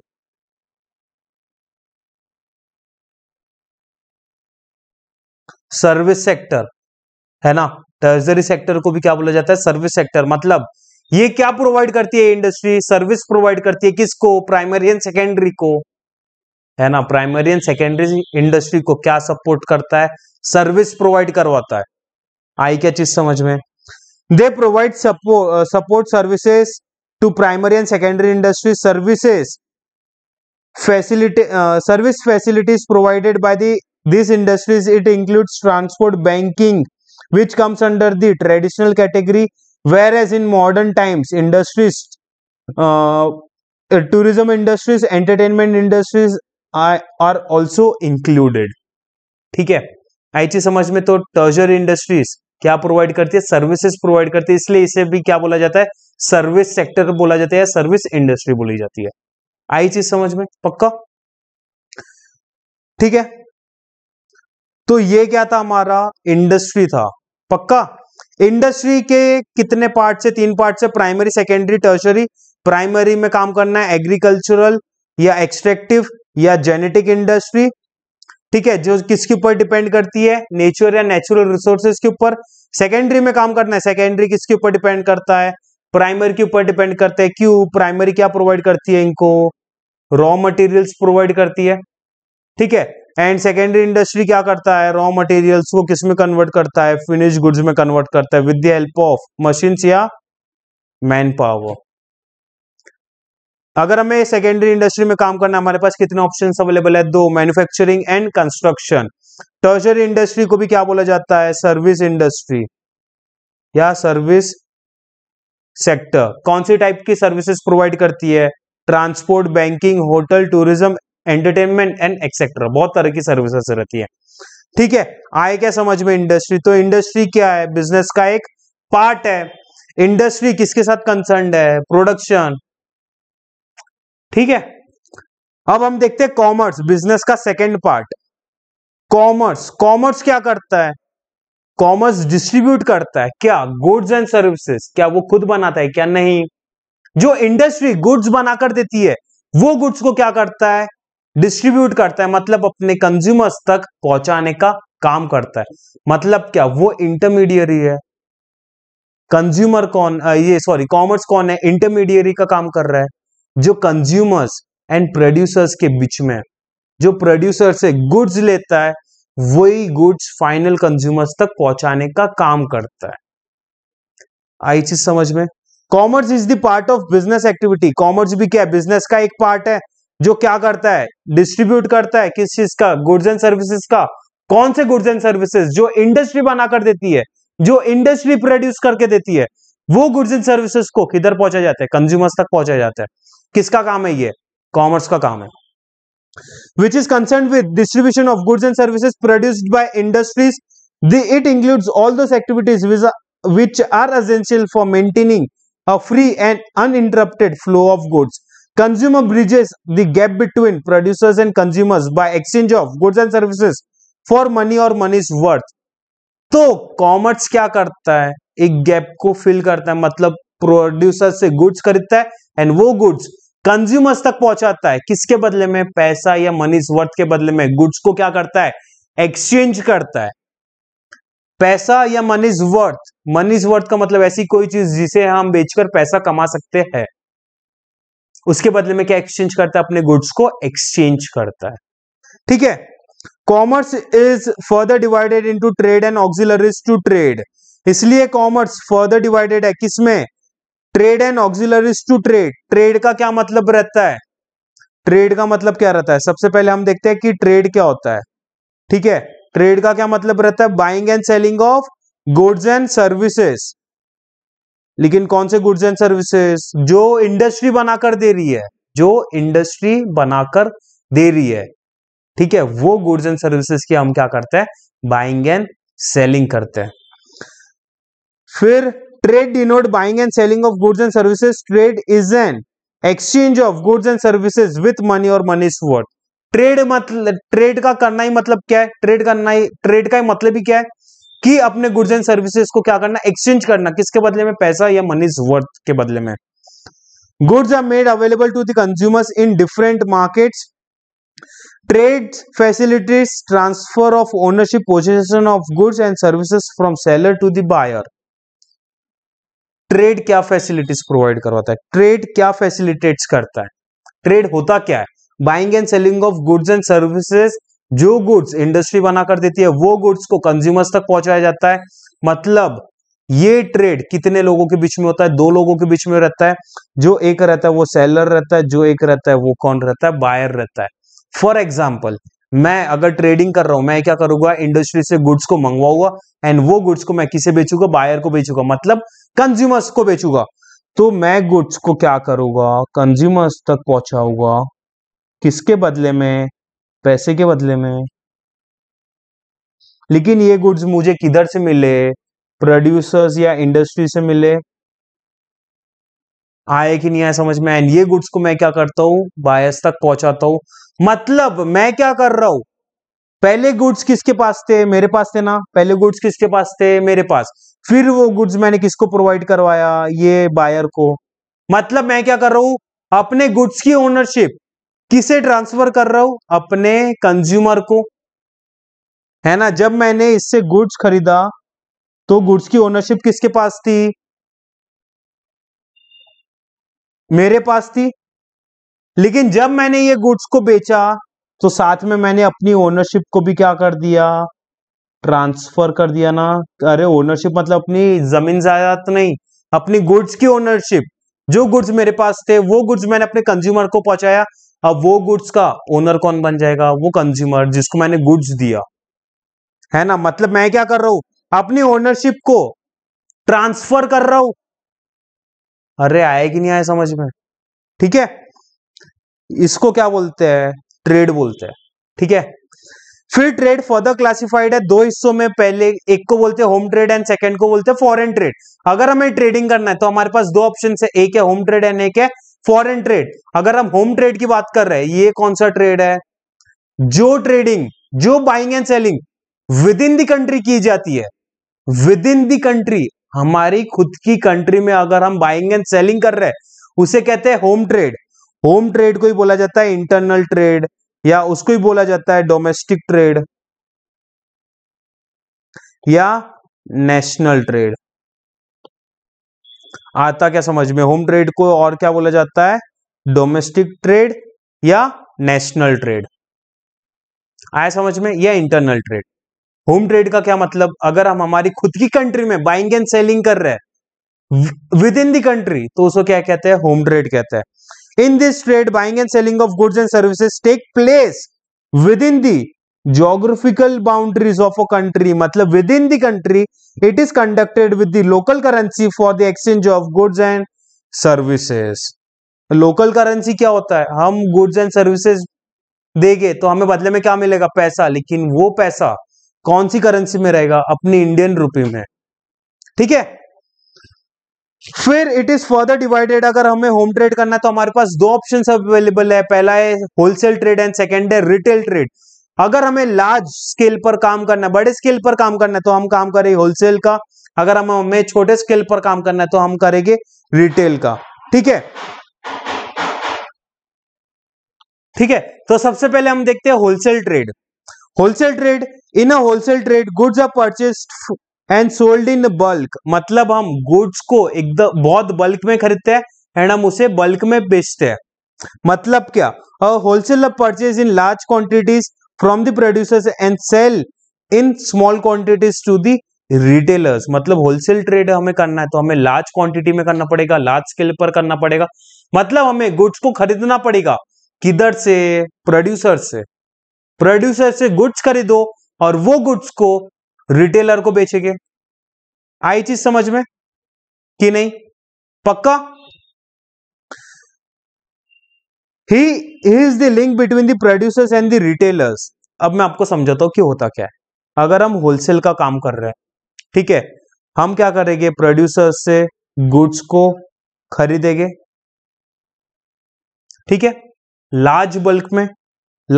सर्विस सेक्टर है ना टर्जरी सेक्टर को भी क्या बोला जाता है सर्विस सेक्टर मतलब ये क्या प्रोवाइड करती है इंडस्ट्री सर्विस प्रोवाइड करती है किसको प्राइमरी एंड सेकेंडरी को है ना प्राइमरी एंड सेकेंडरी इंडस्ट्री को क्या सपोर्ट करता है सर्विस प्रोवाइड करवाता है आई क्या चीज समझ में they provide support services to primary and secondary industry services facility service facilities provided by this industries it includes transport banking which comes under the traditional category whereas in modern times industries tourism industries entertainment industries are also included ठीक है आई ची समझ में तो टर्जर industries क्या provide करती है services provide करती है इसलिए इसे भी क्या बोला जाता है सर्विस सेक्टर बोला जाता है सर्विस इंडस्ट्री बोली जाती है आई चीज समझ में पक्का ठीक है तो ये क्या था हमारा इंडस्ट्री था पक्का इंडस्ट्री के कितने पार्ट से तीन पार्ट से प्राइमरी सेकेंडरी टर्शरी प्राइमरी में काम करना है एग्रीकल्चरल या एक्सट्रेक्टिव या जेनेटिक इंडस्ट्री ठीक है जो किसके ऊपर डिपेंड करती है नेचर या नेचुरल रिसोर्सेज के ऊपर सेकेंडरी में काम करना है सेकेंडरी किसके ऊपर डिपेंड करता है प्राइमरी के ऊपर डिपेंड करते हैं क्यों प्राइमरी क्या प्रोवाइड करती है इनको रॉ मटेरियल्स प्रोवाइड करती है ठीक है एंड सेकेंडरी इंडस्ट्री क्या करता है रॉ मटेरियल्स को किसमें कन्वर्ट करता है फिनिश गुड्स में कन्वर्ट करता है with the help of machine या मैन पावर अगर हमें सेकेंडरी इंडस्ट्री में काम करना हमारे पास कितने ऑप्शन अवेलेबल है दो manufacturing and construction tertiary industry को भी क्या बोला जाता है सर्विस इंडस्ट्री या सर्विस सेक्टर कौन सी टाइप की सर्विसेज प्रोवाइड करती है transport banking hotel tourism entertainment and etcetera बहुत तरह की सर्विसेज रहती है ठीक है आए क्या समझ में इंडस्ट्री तो इंडस्ट्री क्या है बिजनेस का एक पार्ट है इंडस्ट्री किसके साथ कंसर्न है प्रोडक्शन ठीक है अब हम देखते हैं कॉमर्स बिजनेस का सेकेंड पार्ट कॉमर्स कॉमर्स क्या करता है कॉमर्स डिस्ट्रीब्यूट करता है क्या गुड्स एंड सर्विसेज क्या वो खुद बनाता है क्या नहीं जो इंडस्ट्री गुड्स बनाकर देती है वो गुड्स को क्या करता है डिस्ट्रीब्यूट करता है मतलब अपने कंज्यूमर्स तक पहुंचाने का काम करता है मतलब क्या वो इंटरमीडियरी है कंज्यूमर कौन ये सॉरी कॉमर्स कौन है इंटरमीडियरी का काम कर रहा है जो कंज्यूमर्स एंड प्रोड्यूसर्स के बीच में जो प्रोड्यूसर से गुड्स लेता है वही गुड्स फाइनल कंज्यूमर्स तक पहुंचाने का काम करता है आई चीज समझ में commerce is the part of business activity commerce भी क्या है बिजनेस का एक पार्ट है जो क्या करता है डिस्ट्रीब्यूट करता है किस चीज का गुड्स एंड सर्विसेज का कौन से गुड्स एंड सर्विसेज जो इंडस्ट्री बनाकर देती है जो इंडस्ट्री प्रोड्यूस करके देती है वो गुड्स एंड सर्विसेज को किधर पहुंचा जाता है कंज्यूमर्स तक पहुंचा जाता है किसका काम है ये कॉमर्स का काम है which is concerned with distribution of goods and services produced by industries. The, it includes all those activities which are, which are essential for maintaining a free and uninterrupted flow of goods. Consumer bridges the gap between producers and consumers by exchange of goods and services for money or money's worth. तो commerce kya karta hai ek gap ko fill karta hai matlab producer se goods खरीदता hai and wo goods consumers तक पहुंचाता है किसके बदले में पैसा या मनी वर्थ के बदले में गुड्स को क्या करता है एक्सचेंज करता है पैसा या इज वर्थ मनी वर्थ का मतलब ऐसी कोई चीज जिसे हम बेचकर पैसा कमा सकते हैं उसके बदले में क्या एक्सचेंज करता है अपने गुड्स को एक्सचेंज करता है ठीक है commerce is further divided into trade and auxiliaries to trade इसलिए कॉमर्स फर्दर डिवाइडेड है किसमें trade and auxiliaries to trade trade का क्या मतलब रहता है ट्रेड का मतलब क्या रहता है सबसे पहले हम देखते हैं कि ट्रेड क्या होता है ठीक है ट्रेड का क्या मतलब रहता है buying and selling of goods and services लेकिन कौन से गुड्स एंड सर्विसेस जो इंडस्ट्री बनाकर दे रही है जो इंडस्ट्री बनाकर दे रही है ठीक है वो गुड्स एंड सर्विसेज की हम क्या करते हैं बाइंग एंड सेलिंग करते हैं फिर trade denote buying and selling of goods and services trade is an exchange of goods and services with money और मनी वर्थ ट्रेड मतलब ट्रेड का करना ही मतलब क्या है ट्रेड करना ही ट्रेड का ही मतलब ही क्या है कि अपने गुड्स एंड सर्विसेज को क्या करना एक्सचेंज करना किसके बदले में पैसा या मनीज वर्थ के बदले में goods are made available to consumers in different market trade facilities transfer of ownership possession of goods and services from seller to buyer trade क्या फैसिलिटीज प्रोवाइड करवाता है ट्रेड क्या फैसिलिटेट्स करता है ट्रेड होता क्या है buying and selling of goods and services जो गुड्स इंडस्ट्री बनाकर देती है वो गुड्स को कंज्यूमर्स तक पहुंचाया जाता है मतलब ये ट्रेड कितने लोगों के बीच में होता है दो लोगों के बीच में रहता है जो एक रहता है वो सेलर रहता है जो एक रहता है वो कौन रहता है बायर रहता है फॉर एग्जाम्पल मैं अगर ट्रेडिंग कर रहा हूं मैं क्या करूंगा इंडस्ट्री से गुड्स को मंगवाऊंगा एंड वो गुड्स को मैं किसे बेचूंगा बायर को बेचूंगा मतलब कंज्यूमर्स को बेचूंगा तो मैं गुड्स को क्या करूंगा कंज्यूमर्स तक पहुंचाऊंगा किसके बदले में पैसे के बदले में लेकिन ये गुड्स मुझे किधर से मिले प्रोड्यूसर्स या इंडस्ट्री से मिले आए कि नहीं आए समझ में एंड ये गुड्स को मैं क्या करता हूं बायस तक पहुंचाता हूं मतलब मैं क्या कर रहा हूं पहले गुड्स किसके पास थे मेरे पास थे ना पहले गुड्स किसके पास थे मेरे पास फिर वो गुड्स मैंने किसको प्रोवाइड करवाया ये बायर को मतलब मैं क्या कर रहा हूं अपने गुड्स की ओनरशिप किसे ट्रांसफर कर रहा हूं अपने कंज्यूमर को है ना जब मैंने इससे गुड्स खरीदा तो गुड्स की ओनरशिप किसके पास थी मेरे पास थी लेकिन जब मैंने ये गुड्स को बेचा तो साथ में मैंने अपनी ओनरशिप को भी क्या कर दिया ट्रांसफर कर दिया ना अरे ओनरशिप मतलब अपनी जमीन जायदाद नहीं अपनी गुड्स की ओनरशिप जो गुड्स मेरे पास थे वो गुड्स मैंने अपने कंज्यूमर को पहुंचाया अब वो गुड्स का ओनर कौन बन जाएगा वो कंज्यूमर जिसको मैंने गुड्स दिया है ना मतलब मैं क्या कर रहा हूं अपनी ओनरशिप को ट्रांसफर कर रहा हूं अरे आएगी नहीं आए समझ में ठीक है इसको क्या बोलते हैं ट्रेड बोलते हैं ठीक है फिर ट्रेड फर्दर क्लासिफाइड है दो हिस्सों में पहले एक को बोलते हैं होम ट्रेड एंड सेकंड को बोलते हैं फॉरेन ट्रेड अगर हमें ट्रेडिंग करना है तो हमारे पास दो ऑप्शन है एक है होम ट्रेड एंड एक है फॉरेन ट्रेड अगर हम होम ट्रेड की बात कर रहे हैं ये कौन सा ट्रेड है जो ट्रेडिंग जो buying and selling within the country की जाती है विद इन दी कंट्री हमारी खुद की कंट्री में अगर हम बाइंग एंड सेलिंग कर रहे हैं उसे कहते हैं होम ट्रेड होम ट्रेड को ही बोला जाता है इंटरनल ट्रेड या उसको ही बोला जाता है डोमेस्टिक ट्रेड या नेशनल ट्रेड आता क्या समझ में होम ट्रेड को और क्या बोला जाता है डोमेस्टिक ट्रेड या नेशनल ट्रेड आया समझ में या इंटरनल ट्रेड होम ट्रेड का क्या मतलब अगर हम हमारी खुद की कंट्री में बाइंग एंड सेलिंग कर रहे हैं विद इन दी कंट्री तो उसको क्या कहते हैं होम ट्रेड कहते हैं in this trade buying and selling of goods and services take place within the geographical boundaries of a country मतलब within the country it is conducted with the local currency for the exchange of goods and services local currency क्या होता है हम goods and services देंगे तो हमें बदले में क्या मिलेगा पैसा लेकिन वो पैसा कौन सी करेंसी में रहेगा अपनी इंडियन रूपी में ठीक है फिर इट इज फर्दर डिवाइडेड अगर हमें होम ट्रेड करना है तो हमारे पास दो ऑप्शन अवेलेबल है पहला है होलसेल ट्रेड एंड सेकेंड है रिटेल ट्रेड अगर हमें लार्ज स्केल पर काम करना है बड़े स्केल पर काम करना है तो हम काम करेंगे होलसेल का अगर हम हमें छोटे स्केल पर काम करना है तो हम करेंगे रिटेल का ठीक है ठीक है तो सबसे पहले हम देखते हैं wholesale trade wholesale trade in a wholesale trade goods are purchased and sold in bulk मतलब हम गुड्स को एकदम बहुत बल्क में खरीदते हैं एंड हम उसे बल्क में बेचते हैं मतलब क्या wholesale purchase in large quantities from the producers and sell in small quantities to the retailers मतलब होलसेल ट्रेड हमें करना है तो हमें लार्ज क्वांटिटी में करना पड़ेगा लार्ज स्केल पर करना पड़ेगा मतलब हमें गुड्स को खरीदना पड़ेगा किधर से प्रोड्यूसर से प्रोड्यूसर से गुड्स खरीदो और वो गुड्स को रिटेलर को बेचेंगे आई चीज समझ में कि नहीं पक्का ही is the link between the producers and the retailers अब मैं आपको समझाता हूं कि होता क्या है अगर हम होलसेल का काम कर रहे हैं ठीक है हम क्या करेंगे प्रोड्यूसर्स से गुड्स को खरीदेंगे ठीक है लार्ज बल्क में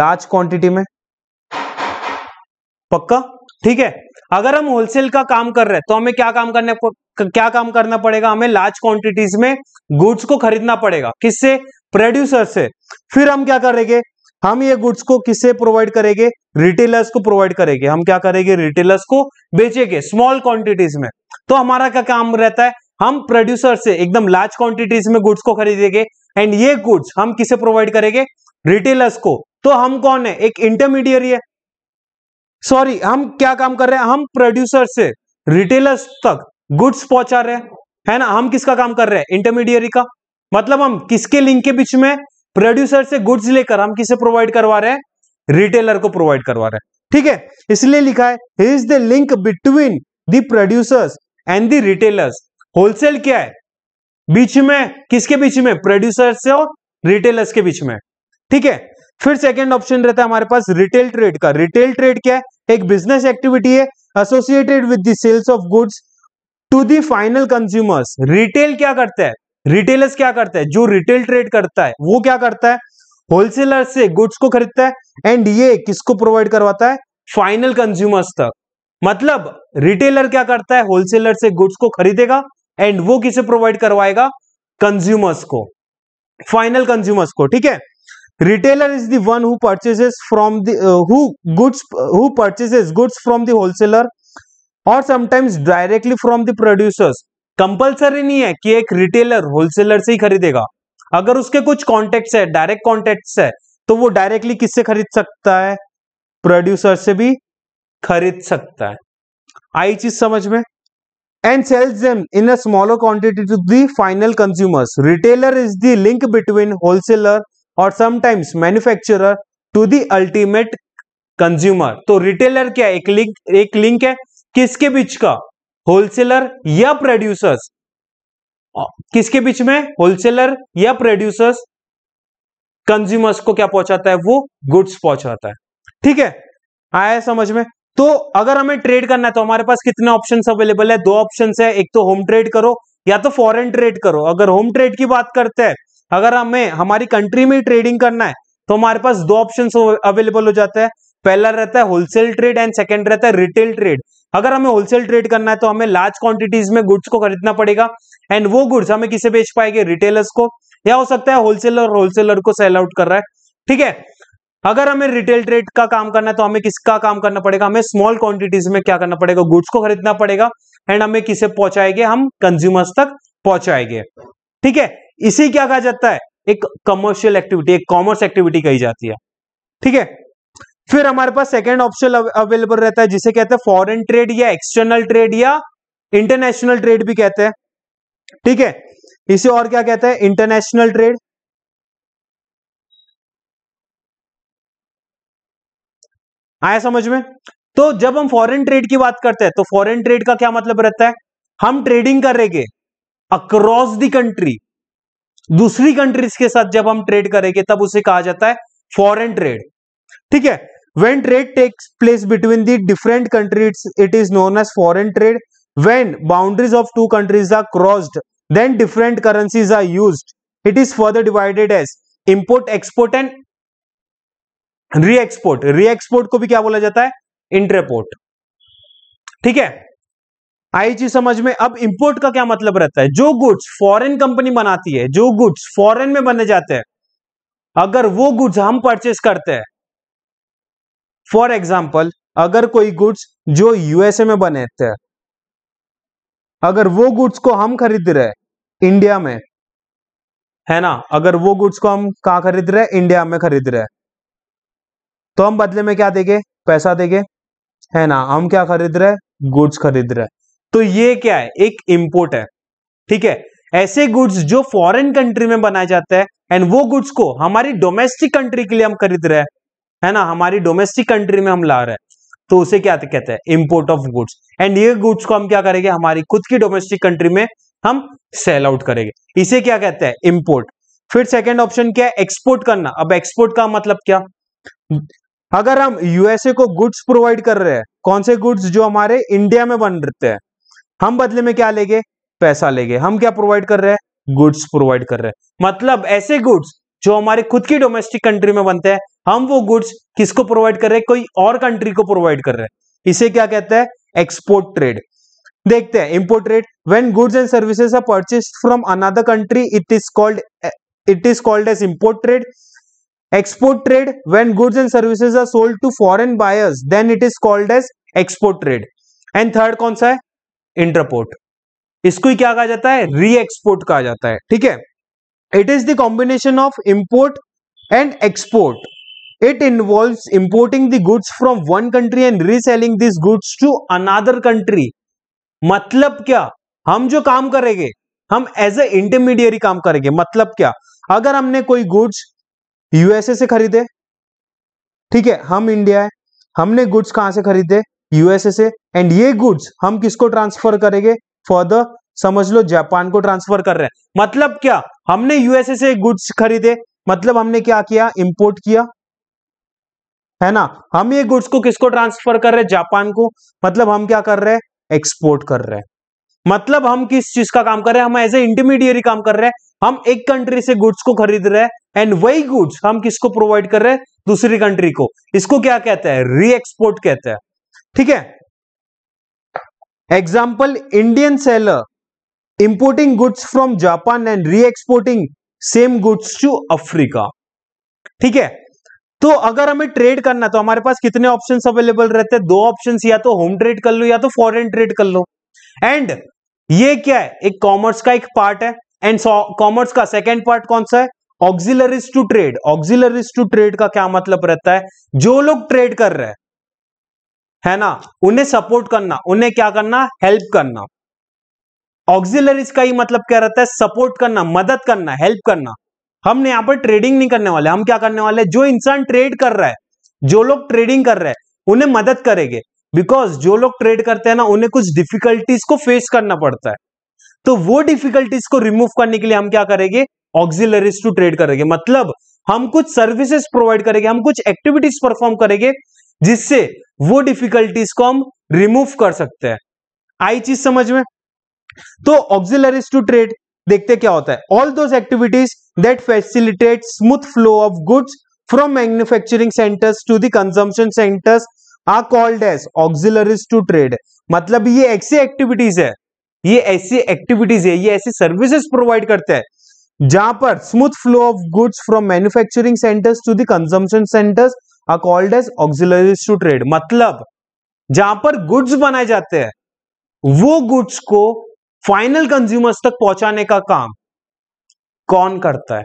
लार्ज क्वांटिटी में पक्का ठीक है अगर हम होलसेल का काम कर रहे हैं तो हमें क्या काम करने क्या काम करना पड़ेगा हमें लार्ज क्वांटिटीज में गुड्स को खरीदना पड़ेगा किससे प्रोड्यूसर से फिर हम क्या करेंगे हम ये गुड्स को किससे प्रोवाइड करेंगे रिटेलर्स को प्रोवाइड करेंगे हम क्या करेंगे रिटेलर्स को बेचेंगे स्मॉल क्वांटिटीज में तो हमारा क्या काम रहता है हम प्रोड्यूसर से एकदम लार्ज क्वांटिटीज में गुड्स को खरीदेंगे एंड ये गुड्स हम किसे प्रोवाइड करेंगे रिटेलर्स को तो हम कौन है एक इंटरमीडियरी है सॉरी हम क्या काम कर रहे हैं हम प्रोड्यूसर से रिटेलर्स तक गुड्स पहुंचा रहे हैं है ना हम किसका काम कर रहे हैं इंटरमीडियरी का मतलब हम किसके लिंक के बीच में प्रोड्यूसर से गुड्स लेकर हम किसे प्रोवाइड करवा रहे हैं रिटेलर को प्रोवाइड करवा रहे हैं ठीक है इसलिए लिखा है is the link between the producers and the retailers wholesale क्या है बीच में किसके बीच में प्रोड्यूसर्स और रिटेलर्स के बीच में ठीक है फिर सेकेंड ऑप्शन रहता है हमारे पास रिटेल ट्रेड का रिटेल ट्रेड क्या है एक बिजनेस एक्टिविटी है associated with sales of goods to the final consumers retail क्या करता है रिटेलर्स क्या करता है जो रिटेल ट्रेड करता है वो क्या करता है होलसेलर से गुड्स को खरीदता है एंड ये किसको प्रोवाइड करवाता है फाइनल कंज्यूमर्स तक मतलब रिटेलर क्या करता है होलसेलर से गुड्स को खरीदेगा एंड वो किसे प्रोवाइड करवाएगा कंज्यूमर्स को फाइनल कंज्यूमर्स को ठीक है retailer is the one who purchases from the who uh, who goods uh, who purchases goods from the और sometimes directly from the producers compulsory नहीं है कि एक रिटेलर होलसेलर से ही खरीदेगा अगर उसके कुछ कॉन्टेक्ट है डायरेक्ट कॉन्टेक्ट है तो वो डायरेक्टली किससे खरीद सकता है प्रोड्यूसर से भी खरीद सकता है आई चीज समझ में and sells them in a smaller quantity to the final consumers retailer is the link between wholesaler और sometimes manufacture to the ultimate consumer तो रिटेलर क्या एक लिंक एक लिंक है किसके बीच का होलसेलर या प्रोड्यूसर्स किसके बीच में होलसेलर या प्रोड्यूसर्स कंज्यूमर्स को क्या पहुंचाता है वो गुड्स पहुंचाता है ठीक है आया समझ में तो अगर हमें ट्रेड करना है तो हमारे पास कितने ऑप्शंस अवेलेबल है दो ऑप्शंस है एक तो होम ट्रेड करो या तो फॉरेन ट्रेड करो अगर होम ट्रेड की बात करते हैं अगर हमें हमारी कंट्री में ट्रेडिंग करना है तो हमारे पास दो ऑप्शन अवेलेबल हो जाता है पहला रहता है होलसेल ट्रेड एंड सेकेंड रहता है रिटेल ट्रेड अगर हमें होलसेल ट्रेड करना है तो हमें लार्ज क्वांटिटीज में गुड्स को खरीदना पड़ेगा एंड वो गुड्स हमें किसे बेच पाएंगे रिटेलर्स को या हो सकता है होलसेलर होलसेलर को सेल आउट कर रहा है ठीक है अगर हमें रिटेल ट्रेड का काम करना है तो हमें किसका काम करना पड़ेगा हमें स्मॉल क्वांटिटीज में क्या करना पड़ेगा गुड्स को खरीदना पड़ेगा एंड हमें किसे पहुंचाएंगे हम कंज्यूमर्स तक पहुंचाएंगे ठीक है इसे क्या कहा जाता है एक कमर्शियल एक्टिविटी एक कॉमर्स एक्टिविटी कही जाती है ठीक है फिर हमारे पास सेकेंड ऑप्शन अवेलेबल रहता है जिसे कहते हैं फॉरन ट्रेड या एक्सटर्नल ट्रेड या इंटरनेशनल ट्रेड भी कहते हैं ठीक है इसे और क्या कहते हैं इंटरनेशनल ट्रेड आया समझ में तो जब हम फॉरेन ट्रेड की बात करते हैं तो फॉरेन ट्रेड का क्या मतलब रहता है हम ट्रेडिंग करेंगे अक्रॉस दी कंट्री दूसरी कंट्रीज के साथ जब हम ट्रेड करेंगे तब उसे कहा जाता है फॉरेन ट्रेड ठीक है when trade takes place between the different countries it is known as foreign trade when boundaries of two countries are crossed then different currencies are use it is further divided as import export and reexport export को भी क्या बोला जाता है इंटरपोर्ट ठीक है आई चीज समझ में अब इंपोर्ट का क्या मतलब रहता है जो गुड्स फॉरेन कंपनी बनाती है जो गुड्स फॉरेन में बने जाते हैं अगर वो गुड्स हम परचेस करते हैं फॉर एग्जाम्पल अगर कोई गुड्स जो यूएसए में बने थे अगर वो गुड्स को हम खरीद रहे इंडिया में है ना अगर वो गुड्स को हम कहा खरीद रहे इंडिया में खरीद रहे तो हम बदले में क्या देंगे पैसा देंगे है ना हम क्या खरीद रहे गुड्स खरीद रहे तो ये क्या है एक इंपोर्ट है ठीक है ऐसे गुड्स जो फॉरेन कंट्री में बनाए जाते हैं एंड वो गुड्स को हमारी डोमेस्टिक कंट्री के लिए हम खरीद रहे हैं है ना हमारी डोमेस्टिक कंट्री में हम ला रहे हैं तो उसे क्या कहते हैं इंपोर्ट ऑफ गुड्स एंड ये गुड्स को हम क्या करेंगे हमारी खुद की डोमेस्टिक कंट्री में हम सेल आउट करेंगे इसे क्या कहते हैं इंपोर्ट फिर सेकेंड ऑप्शन क्या है एक्सपोर्ट करना अब एक्सपोर्ट का मतलब क्या अगर हम यूएसए को गुड्स प्रोवाइड कर रहे हैं कौन से गुड्स जो हमारे इंडिया में बन रहते हैं हम बदले में क्या लेंगे पैसा लेंगे हम क्या प्रोवाइड कर रहे हैं गुड्स प्रोवाइड कर रहे हैं मतलब ऐसे गुड्स जो हमारे खुद की डोमेस्टिक कंट्री में बनते हैं हम वो गुड्स किसको प्रोवाइड कर रहे हैं कोई और कंट्री को प्रोवाइड कर रहे हैं इसे क्या कहते हैं एक्सपोर्ट ट्रेड देखते हैं import trade when goods and services are purchased from another country it is called it is called as import trade export trade when goods and services are sold to foreign buyers then it is called as export trade and third कौन सा है इंटरपोर्ट इसको ही क्या कहा जाता है री export कहा जाता है ठीक है it is the combination of import and export it involve importing the goods from one country and reselling this goods to another country मतलब क्या हम जो काम करेंगे हम एज ए इंटरमीडियरी काम करेंगे मतलब क्या अगर हमने कोई गुड्स यूएसए से खरीदे ठीक है हम इंडिया है हमने गुड्स कहां से खरीदे यूएसए से एंड ये गुड्स हम किसको ट्रांसफर करेंगे फॉर द समझ लो जापान को ट्रांसफर कर रहे हैं मतलब क्या हमने यूएसए से गुड्स खरीदे मतलब हमने क्या किया इंपोर्ट किया है ना हम ये गुड्स को किसको ट्रांसफर कर रहे हैं जापान को मतलब हम क्या कर रहे हैं एक्सपोर्ट कर रहे हैं मतलब हम किस चीज का काम कर रहे हैं हम एज ए इंटरमीडिएट काम कर रहे हैं हम एक कंट्री से गुड्स को खरीद रहे हैं एंड वही गुड्स हम किसको प्रोवाइड कर रहे हैं दूसरी कंट्री को इसको क्या कहते हैं री एक्सपोर्ट कहते हैं ठीक है example Indian seller importing goods from Japan and reexporting same goods to Africa ठीक है तो अगर हमें ट्रेड करना तो हमारे पास कितने ऑप्शन अवेलेबल रहते हैं दो ऑप्शन या तो होम ट्रेड कर लो या तो फॉरेन ट्रेड कर लो एंड ये क्या है एक कॉमर्स का एक पार्ट है एंड कॉमर्स का सेकेंड पार्ट कौन सा है auxiliaries to trade auxiliaries to trade का क्या मतलब रहता है जो लोग ट्रेड कर रहे हैं है ना उन्हें सपोर्ट करना उन्हें क्या करना हेल्प करना ऑक्सिलरीज का ही मतलब क्या रहता है सपोर्ट करना मदद करना हेल्प करना हमने यहाँ पर ट्रेडिंग नहीं करने वाले हम क्या करने वाले जो इंसान ट्रेड कर रहा है जो लोग ट्रेडिंग कर रहे हैं उन्हें मदद करेंगे बिकॉज जो लोग ट्रेड करते हैं ना उन्हें कुछ डिफिकल्टीज को फेस करना पड़ता है तो वो डिफिकल्टीज को रिमूव करने के लिए हम क्या करेंगे ऑक्सिलरीज टू ट्रेड करेंगे मतलब हम कुछ सर्विसेज प्रोवाइड करेंगे हम कुछ एक्टिविटीज परफॉर्म करेंगे जिससे वो डिफिकल्टीज को हम रिमूव कर सकते हैं आई चीज समझ में तो ऑक्सिलरीज टू ट्रेड देखते क्या होता है all those activities that facilitate smooth flow of goods from manufacturing centres to the consumption centres are called as auxiliaries to trade मतलब ये ऐसी एक्टिविटीज है ये ऐसी एक्टिविटीज है ये ऐसी सर्विसेज प्रोवाइड करते हैं जहां पर smooth flow of goods from manufacturing centres to the consumption centres are called as auxiliaries to trade मतलब जहां पर गुड्स बनाए जाते हैं वो गुड्स को फाइनल कंज्यूमर्स तक पहुंचाने का काम कौन करता है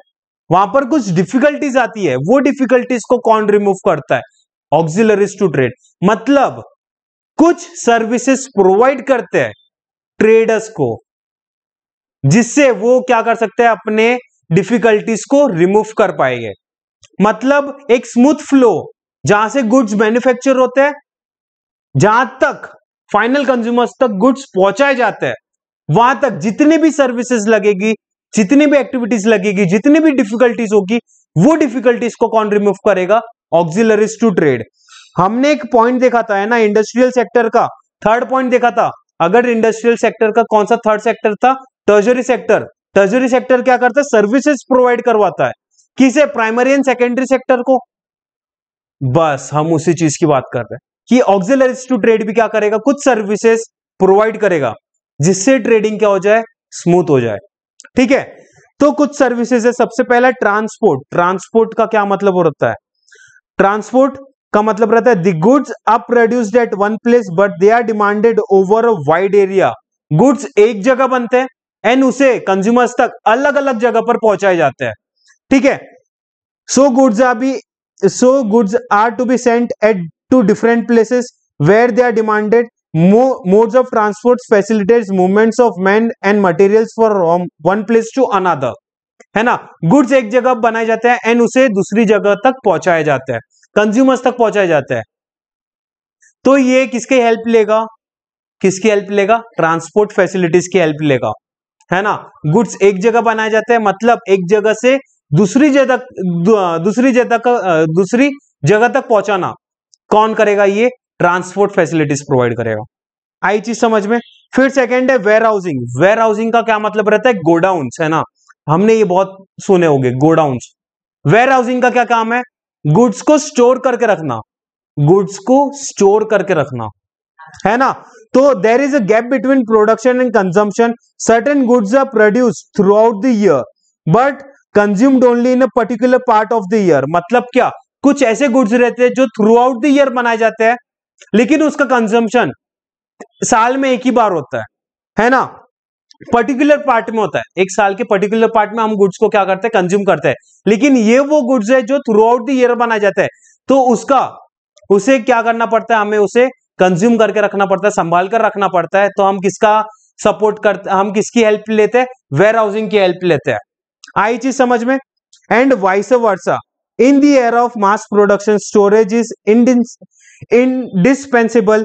वहां पर कुछ डिफिकल्टीज आती है वो डिफिकल्टीज को कौन रिमूव करता है ऑक्सिलरीज टू ट्रेड मतलब कुछ सर्विसेज प्रोवाइड करते हैं ट्रेडर्स को जिससे वो क्या कर सकते हैं अपने डिफिकल्टीज को रिमूव कर पाएंगे मतलब एक स्मूथ फ्लो जहां से गुड्स मैन्युफैक्चर होते हैं जहां तक फाइनल कंज्यूमर्स तक गुड्स पहुंचाए जाते हैं वहां तक जितनी भी सर्विसेज लगेगी जितनी भी एक्टिविटीज लगेगी जितनी भी डिफिकल्टीज होगी वो डिफिकल्टीज को कौन रिमूव करेगा ऑक्सिलरीज टू ट्रेड हमने एक पॉइंट देखा था है ना इंडस्ट्रियल सेक्टर का थर्ड पॉइंट देखा था अगर इंडस्ट्रियल सेक्टर का कौन सा थर्ड सेक्टर था टर्जरी सेक्टर टर्जरी सेक्टर क्या करता है सर्विसेज प्रोवाइड करवाता है किसे प्राइमरी एंड सेकेंडरी सेक्टर को बस हम उसी चीज की बात कर रहे हैं कि ऑक्सिलरीज टू ट्रेड भी क्या करेगा कुछ सर्विसेज प्रोवाइड करेगा जिससे ट्रेडिंग क्या हो जाए स्मूथ हो जाए ठीक है तो कुछ सर्विसेज है सबसे पहला ट्रांसपोर्ट ट्रांसपोर्ट का क्या मतलब होता है ट्रांसपोर्ट का मतलब रहता है the goods are produced at one place but they are demanded over a wide area goods एक जगह बनते हैं एंड उसे कंज्यूमर्स तक अलग अलग जगह पर पहुंचाए जाते हैं ठीक है so goods are be so goods are to be sent at to different places where they are demanded modes of transport facilitates movement of man and material for one place to another है ना goods एक जगह बनाए जाते हैं and उसे दूसरी जगह तक पहुंचाया जाता है कंज्यूमर्स तक पहुंचाया जाता है तो ये किसके हेल्प लेगा किसकी हेल्प लेगा ट्रांसपोर्ट फैसिलिटीज की हेल्प लेगा है ना गुड्स एक जगह बनाया जाता है मतलब एक जगह से दूसरी जगह दूसरी जगह दूसरी जगह तक पहुंचाना कौन करेगा ये ट्रांसपोर्ट फैसिलिटीज प्रोवाइड करेगा आई चीज समझ में फिर सेकेंड है वेयर हाउसिंग वेयर हाउसिंग का क्या मतलब रहता है गोडाउन है ना हमने ये बहुत सुने होंगे गोडाउन वेयर हाउसिंग का क्या काम है गुड्स को स्टोर करके रखना गुड्स को स्टोर करके रखना है ना तो there is a gap between production and consumption certain goods are produce through out the year but consumed only in a particular part of the year मतलब क्या कुछ ऐसे गुड्स रहते हैं जो थ्रू आउट द ईयर बनाए जाते हैं लेकिन उसका कंजम्पशन साल में एक ही बार होता है है ना पर्टिकुलर पार्ट में होता है एक साल के पर्टिकुलर पार्ट में हम गुड्स को क्या करते हैं कंज्यूम करते हैं लेकिन ये वो गुड्स है जो थ्रू आउट द ईयर बनाए जाते हैं तो उसका उसे क्या करना पड़ता है हमें उसे कंज्यूम करके रखना पड़ता है संभाल कर रखना पड़ता है तो हम किसका सपोर्ट करते हम किसकी हेल्प लेते हैं वेयर हाउसिंग की हेल्प लेते हैं आई चीज समझ में and vice versa in the air of mass production storage is indispensable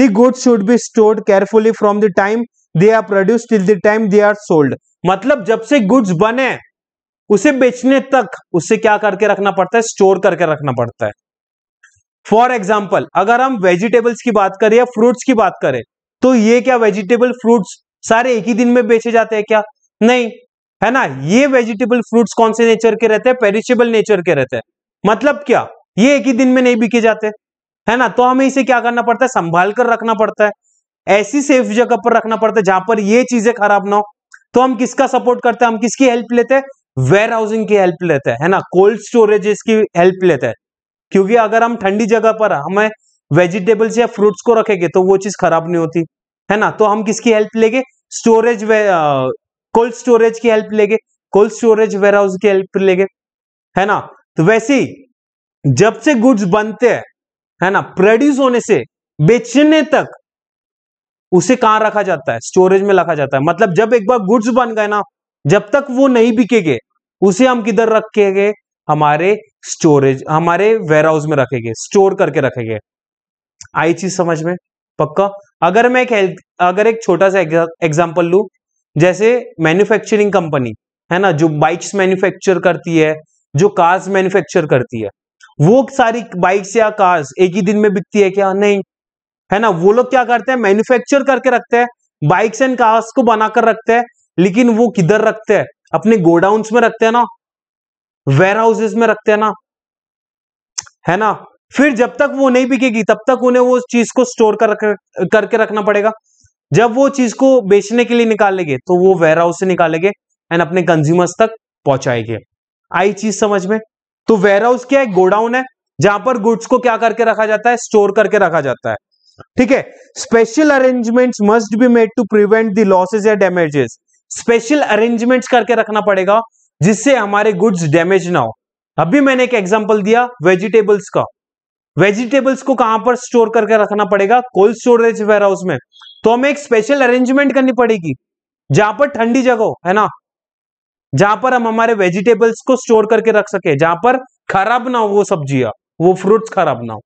the goods should be stored carefully from the time they are produce till the time they are sold मतलब जब से goods बने उसे बेचने तक उसे क्या करके रखना पड़ता है स्टोर करके रखना पड़ता है फॉर एग्जाम्पल अगर हम वेजिटेबल्स की बात करें या फ्रूट्स की बात करें तो ये क्या वेजिटेबल फ्रूट्स सारे एक ही दिन में बेचे जाते हैं क्या नहीं है ना ये वेजिटेबल फ्रूट्स कौन से नेचर के रहते हैं पेरिशेबल नेचर के रहते हैं मतलब क्या ये एक ही दिन में नहीं बिके जाते है ना तो हमें इसे क्या करना पड़ता है संभाल कर रखना पड़ता है ऐसी सेफ जगह पर रखना पड़ता है जहां पर ये चीजें खराब ना हो तो हम किसका सपोर्ट करते हैं हम किसकी हेल्प लेते हैं वेयर हाउसिंग की हेल्प लेते हैं है ना कोल्ड स्टोरेजेस की हेल्प लेते हैं क्योंकि अगर हम ठंडी जगह पर हमें वेजिटेबल्स या फ्रूट्स को रखेंगे तो वो चीज खराब नहीं होती है ना तो हम किसकी हेल्प लेंगे स्टोरेज कोल्ड स्टोरेज की हेल्प लेंगे कोल्ड स्टोरेज वेयर हाउस की हेल्प लेंगे है ना तो वैसे ही जब से गुड्स बनते हैं है ना प्रोड्यूस होने से बेचने तक उसे कहां रखा जाता है स्टोरेज में रखा जाता है मतलब जब एक बार गुड्स बन गए ना जब तक वो नहीं बिकेगे उसे हम किधर रखेंगे हमारे स्टोरेज हमारे वेयर हाउस में रखेंगे स्टोर करके रखेंगे आई चीज समझ में पक्का अगर मैं एक हेल्थ अगर एक छोटा सा एग्जाम्पल लू जैसे मैन्युफैक्चरिंग कंपनी है ना जो बाइक्स मैन्युफैक्चर करती है जो कार्स मैन्युफैक्चर करती है वो सारी बाइक्स या कार्स एक ही दिन में बिकती है क्या नहीं है ना वो लोग क्या करते हैं मैन्युफैक्चर करके रखते हैं बाइक्स एंड कार्स को बनाकर रखते हैं लेकिन वो किधर रखते हैं अपने गोडाउन में रखते हैं ना वेयर हाउसेस में रखते हैं ना है ना फिर जब तक वो नहीं बिकेगी तब तक उन्हें वो चीज को स्टोर कर, कर करके रखना पड़ेगा जब वो चीज को बेचने के लिए निकालेंगे तो वो वेयर हाउस से निकालेंगे एंड अपने कंज्यूमर्स तक पहुंचाएंगे आई चीज समझ में तो वेयर हाउस क्या है गोडाउन है जहां पर गुड्स को क्या करके रखा जाता है स्टोर करके रखा जाता है ठीक है special arrangements must be made to prevent the losses या डैमेजेस स्पेशल अरेंजमेंट्स करके रखना पड़ेगा जिससे हमारे गुड्स डैमेज ना हो अभी मैंने एक एग्जांपल दिया वेजिटेबल्स का वेजिटेबल्स को कहां पर स्टोर करके रखना पड़ेगा कोल्ड स्टोरेज वेयर हाउस में तो हमें एक स्पेशल अरेंजमेंट करनी पड़ेगी जहां पर ठंडी जगह है ना जहां पर हम हमारे वेजिटेबल्स को स्टोर करके रख सके जहां पर खराब ना हो वो सब्जियां वो फ्रूट्स खराब ना हो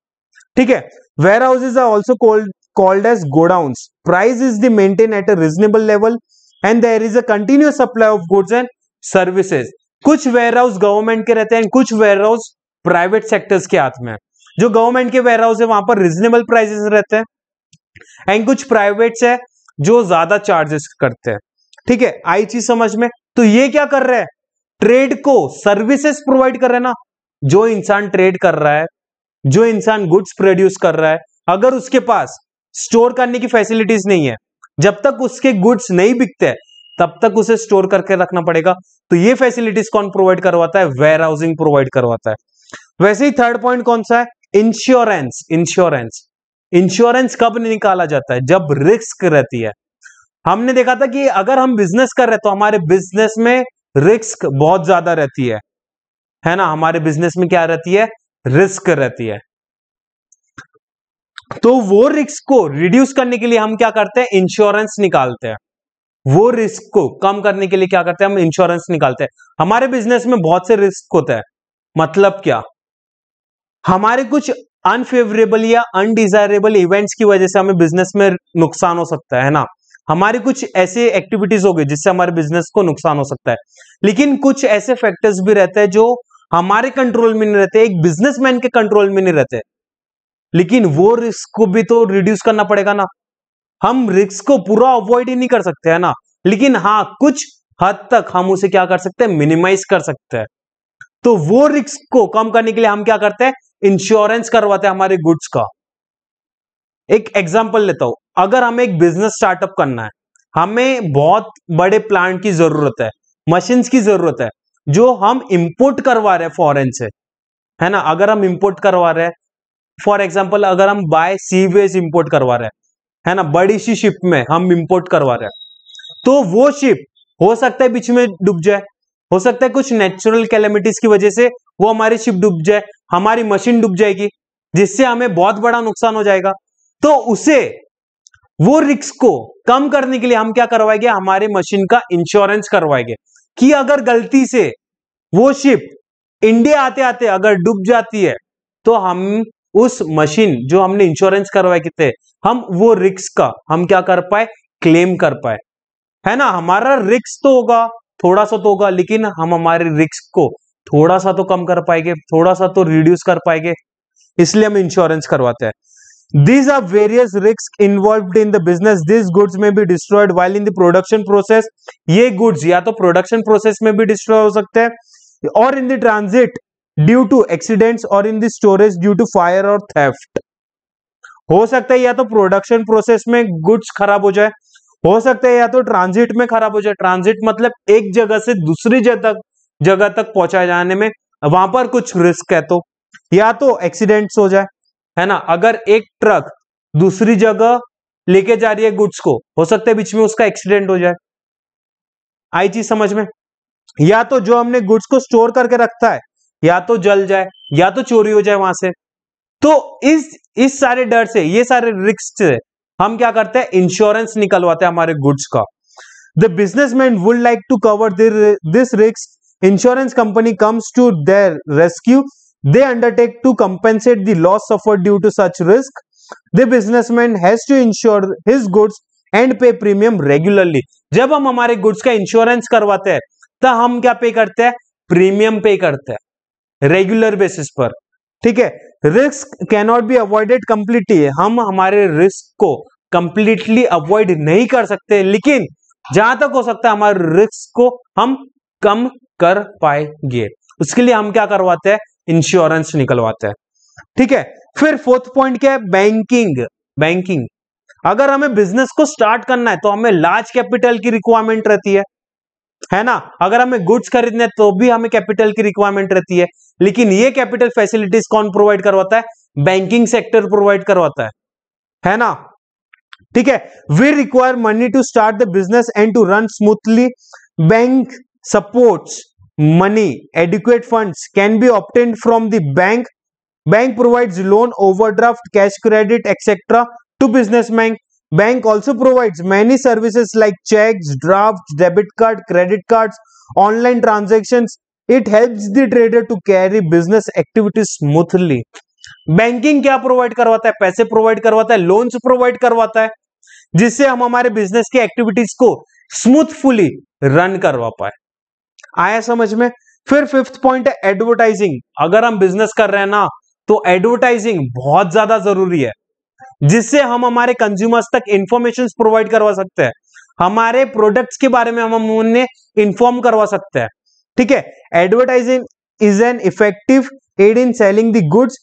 ठीक है warehouses are also called called as godowns price is the maintained at a reasonable level and there is a continuous supply of goods and services कुछ गवर्नमेंट के रहते हैं कुछ वेयर हाउस प्राइवेट सेक्टर्स के हाथ में जो government के वेयरहाउस है वहां पर रीजनेबल प्राइसेस रहते हैं एंड कुछ प्राइवेट्स है जो ज्यादा चार्जेस करते हैं ठीक है आई चीज समझ में तो ये क्या कर रहे हैं ट्रेड को सर्विसेस प्रोवाइड कर रहे ना जो इंसान ट्रेड कर रहा है जो इंसान गुड्स प्रोड्यूस कर रहा है अगर उसके पास स्टोर करने की फैसिलिटीज नहीं है जब तक उसके गुड्स नहीं बिकते तब तक उसे स्टोर करके रखना पड़ेगा तो ये फैसिलिटीज कौन प्रोवाइड करवाता है वेयर हाउसिंग प्रोवाइड करवाता है वैसे ही थर्ड पॉइंट कौन सा है इंश्योरेंस इंश्योरेंस इंश्योरेंस कब निकाला जाता है जब रिस्क रहती है हमने देखा था कि अगर हम बिजनेस कर रहे तो हमारे बिजनेस में रिस्क बहुत ज्यादा रहती है है ना हमारे बिजनेस में क्या रहती है रिस्क रहती है तो वो रिस्क को रिड्यूस करने के लिए हम क्या करते हैं इंश्योरेंस निकालते हैं वो रिस्क को कम करने के लिए क्या करते हैं हम इंश्योरेंस निकालते हैं हमारे बिजनेस में बहुत से रिस्क होते हैं मतलब क्या हमारे कुछ अनफेवरेबल या अनडिजायरेबल इवेंट्स की वजह से हमें बिजनेस में नुकसान हो सकता है ना हमारी कुछ ऐसे एक्टिविटीज हो गई जिससे हमारे बिजनेस को नुकसान हो सकता है लेकिन कुछ ऐसे फैक्टर्स भी रहते हैं जो हमारे कंट्रोल में नहीं रहते एक बिजनेसमैन के कंट्रोल में नहीं रहते लेकिन वो रिस्क को भी तो रिड्यूस करना पड़ेगा ना हम रिस्क को पूरा अवॉइड ही नहीं कर सकते है ना लेकिन हाँ कुछ हद तक हम उसे क्या कर सकते हैं मिनिमाइज कर सकते हैं तो वो रिस्क को कम करने के लिए हम क्या करते हैं इंश्योरेंस करवाते हैं हमारे गुड्स का एक एग्जाम्पल लेता हूं अगर हमें एक बिजनेस स्टार्टअप करना है हमें बहुत बड़े प्लांट की जरूरत है मशीन की जरूरत है जो हम इंपोर्ट करवा रहे हैं फॉरेन से है ना अगर हम इंपोर्ट करवा रहे हैं फॉर एग्जाम्पल अगर हम बाय सीवेज इंपोर्ट करवा रहे हैं है ना बड़ी सी शिप में हम इंपोर्ट करवा रहे हैं तो वो शिप हो सकता है बीच में डूब जाए हो सकता है कुछ नेचुरल कैलेमिटीज की वजह से वो हमारी शिप डूब जाए हमारी मशीन डूब जाएगी जिससे हमें बहुत बड़ा नुकसान हो जाएगा तो उसे वो रिक्स को कम करने के लिए हम क्या करवाएंगे हमारे मशीन का इंश्योरेंस करवाएंगे कि अगर गलती से वो शिप इंडिया आते आते अगर डूब जाती है तो हम उस मशीन जो हमने इंश्योरेंस करवाए कितने हम वो रिक्स का हम क्या कर पाए क्लेम कर पाए है ना हमारा रिक्स तो होगा थोड़ा सा तो होगा लेकिन हम हमारे रिक्स को थोड़ा सा तो कम कर पाएंगे थोड़ा सा तो रिड्यूस कर पाएंगे इसलिए हम इंश्योरेंस करवाते हैं these are various risk involve in the business this goods में भी destroyed while in the production process ये गुड्स या तो प्रोडक्शन प्रोसेस में भी डिस्ट्रॉय हो सकते हैं और in the transit due to accidents और in the storage due to fire और थेफ्ट हो सकता है या तो प्रोडक्शन प्रोसेस में गुड्स खराब हो जाए हो सकता है या तो ट्रांजिट में खराब हो जाए ट्रांजिट मतलब एक जगह से दूसरी जगह तक जगह तक पहुंचाए जाने में वहां पर कुछ रिस्क है तो या तो एक्सीडेंट्स हो जाए है ना अगर एक ट्रक दूसरी जगह लेके जा रही है गुड्स को हो सकता है बीच में उसका एक्सीडेंट हो जाए आई चीज समझ में या तो जो हमने गुड्स को स्टोर करके रखता है या तो जल जाए या तो चोरी हो जाए वहां से तो इस इस सारे डर से ये सारे रिस्क से हम क्या करते हैं इंश्योरेंस निकलवाते हैं हमारे गुड्स का the businessman would like to cover this risk insurance company comes to their rescue they undertake to compensate the loss suffered due to such risk the businessman has to insure his goods and pay premium regularly जब हम हमारे goods का insurance करवाते हैं तो हम क्या पे करते हैं प्रीमियम पे करते हैं रेगुलर बेसिस पर ठीक है risk cannot be avoided completely हम हमारे रिस्क को कंप्लीटली अवॉइड नहीं कर सकते लेकिन जहां तक हो सकता है हमारे रिस्क को हम कम कर पाएंगे उसके लिए हम क्या करवाते हैं इंश्योरेंस निकलवाते हैं ठीक है फिर फोर्थ पॉइंट क्या है बैंकिंग बैंकिंग अगर हमें बिजनेस को स्टार्ट करना है तो हमें लार्ज कैपिटल की रिक्वायरमेंट रहती है है ना अगर हमें गुड्स खरीदने हैं तो भी हमें कैपिटल की रिक्वायरमेंट रहती है लेकिन ये कैपिटल फैसिलिटीज कौन प्रोवाइड करवाता है बैंकिंग सेक्टर प्रोवाइड करवाता है है ना ठीक है we require money to start the business and to run smoothly bank supports money adequate funds can be obtained from the bank bank provides loan overdraft cash credit etc to businessmen bank also provides many services like checks drafts debit card credit cards online transactions it helps the trader to carry business activities smoothly banking क्या provide करवाता है पैसे provide करवाता है loans provide करवाता है जिससे हम हमारे बिजनेस की एक्टिविटीज को स्मूथफुली रन करवा पाए आया समझ में फिर फिफ्थ पॉइंट है एडवर्टाइजिंग अगर हम बिजनेस कर रहे हैं ना तो एडवर्टाइजिंग बहुत ज्यादा जरूरी है जिससे हम हमारे कंज्यूमर्स तक इंफॉर्मेशन प्रोवाइड करवा सकते हैं हमारे प्रोडक्ट्स के बारे में हम उन्हें इन्फॉर्म करवा सकते हैं ठीक है advertising is an effective aid in selling the goods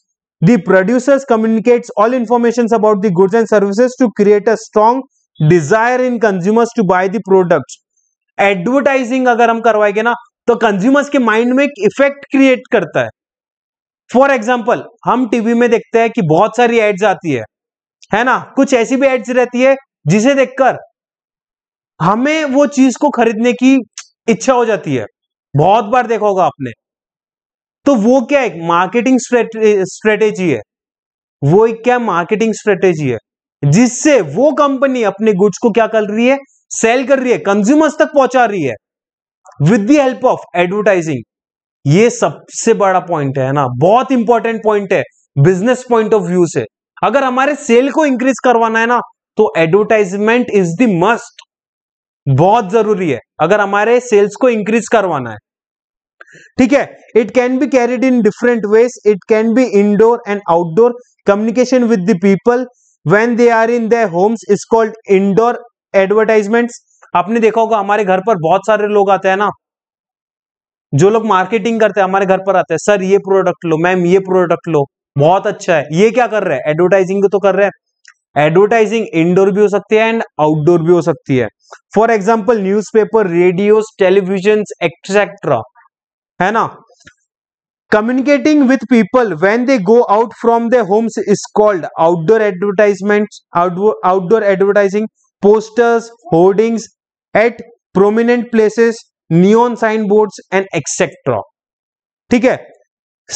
the producers communicates all information about the goods and services to create a strong desire in consumers to buy the products advertising अगर हम करवाएंगे ना तो consumers के mind में एक effect create करता है फॉर एग्जाम्पल हम टीवी में देखते हैं कि बहुत सारी एड्स आती है है ना कुछ ऐसी भी एड्स रहती है जिसे देखकर हमें वो चीज को खरीदने की इच्छा हो जाती है बहुत बार देखा होगा आपने तो वो क्या एक मार्केटिंग स्ट्रेटेजी है वो एक क्या मार्केटिंग स्ट्रेटेजी है जिससे वो कंपनी अपने गुड्स को क्या कर रही है सेल कर रही है कंज्यूमर्स तक पहुंचा रही है with the help of advertising ये सबसे बड़ा पॉइंट है ना बहुत इंपॉर्टेंट पॉइंट है बिजनेस पॉइंट ऑफ व्यू से अगर हमारे सेल को इंक्रीज करवाना है ना तो एडवर्टाइजमेंट इज द मस्ट बहुत जरूरी है अगर हमारे सेल्स को इंक्रीज करवाना है ठीक है it can be carried in different ways it can be indoor and outdoor communication with the people when they are in the homes is called indoor advertisements आपने देखा होगा हमारे घर पर बहुत सारे लोग आते हैं ना जो लोग मार्केटिंग करते हैं हमारे घर पर आते हैं सर ये प्रोडक्ट लो मैम ये प्रोडक्ट लो बहुत अच्छा है ये क्या कर रहे हैं एडवर्टाइजिंग तो कर रहे हैं एडवर्टाइजिंग इंडोर भी हो सकती है एंड आउटडोर भी हो सकती है for example newspaper radio television etcetera है ना communicating with people when they go out from the homes is called outdoor advertisement outdoor advertising posters posters, hoardings at prominent places, sign board and etcetera ठीक है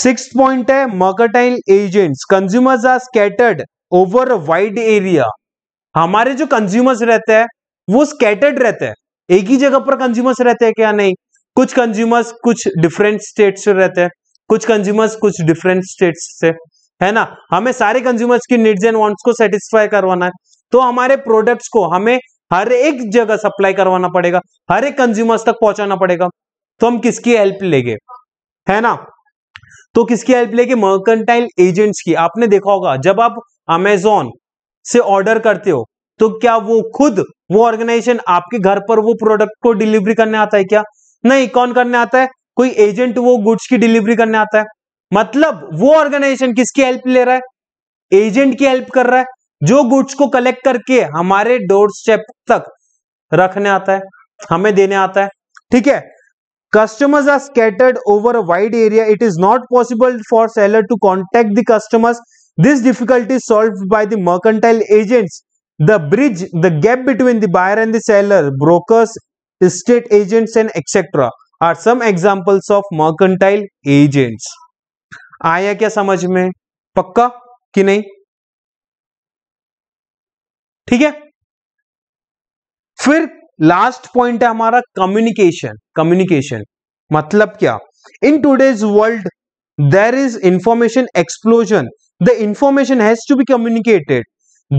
six point है mercantile agent consumers are scattered over wide area हमारे जो consumers रहते हैं वो scattered रहते हैं एक ही जगह पर कंज्यूमर्स रहते हैं क्या नहीं कुछ कंज्यूमर्स कुछ डिफरेंट स्टेट से रहते हैं कुछ कंज्यूमर्स कुछ डिफरेंट स्टेट से है ना हमें सारे कंज्यूमर्स की नीड्स एंड वॉन्ट्स को सेटिस्फाई करवाना है तो हमारे प्रोडक्ट्स को हमें हर एक जगह सप्लाई करवाना पड़ेगा हर एक कंज्यूमर्स तक पहुंचाना पड़ेगा तो हम किसकी हेल्प लेंगे है ना तो किसकी हेल्प लेंगे मर्केंटाइल एजेंट्स की आपने देखा होगा जब आप अमेजोन से ऑर्डर करते हो तो क्या वो खुद वो ऑर्गेनाइजेशन आपके घर पर वो प्रोडक्ट को डिलीवरी करने आता है क्या नहीं कौन करने आता है कोई एजेंट वो गुड्स की डिलीवरी करने आता है मतलब वो ऑर्गेनाइजेशन किसकी हेल्प ले रहा है एजेंट की हेल्प कर रहा है जो गुड्स को कलेक्ट करके हमारे डोर स्टेप तक रखने आता है हमें देने आता है ठीक है customers are scattered over wide area it is not possible for seller to contact the customers this difficulty solve by the mercantile agents the bridge the gap between the buyer and the seller brokers state agents and etcetera are some examples of mercantile agents आया क्या समझ में पक्का कि नहीं ठीक है फिर लास्ट पॉइंट है हमारा कम्युनिकेशन कम्युनिकेशन मतलब क्या in today's world there is information explosion the information has to be communicated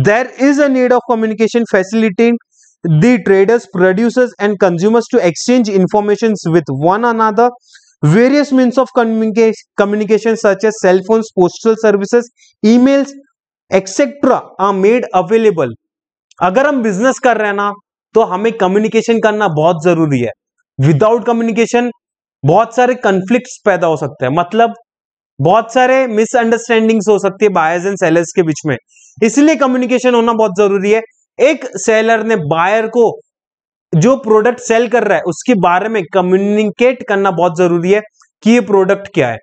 there is a need of communication facility the traders producers and consumers to exchange informations with one another various means of communica communication such as cell phones postal services emails etc are made available अगर हम business कर रहे हैं ना तो हमें communication करना बहुत जरूरी है विदाउट कम्युनिकेशन बहुत सारे कंफ्लिक्ट पैदा हो सकते हैं मतलब बहुत सारे मिसअंडरस्टैंडिंग्स हो सकती है बायर्स एंड सेलर्स के बीच में इसलिए कम्युनिकेशन होना बहुत जरूरी है एक सेलर ने बायर को जो प्रोडक्ट सेल कर रहा है उसके बारे में कम्युनिकेट करना बहुत जरूरी है कि ये प्रोडक्ट क्या है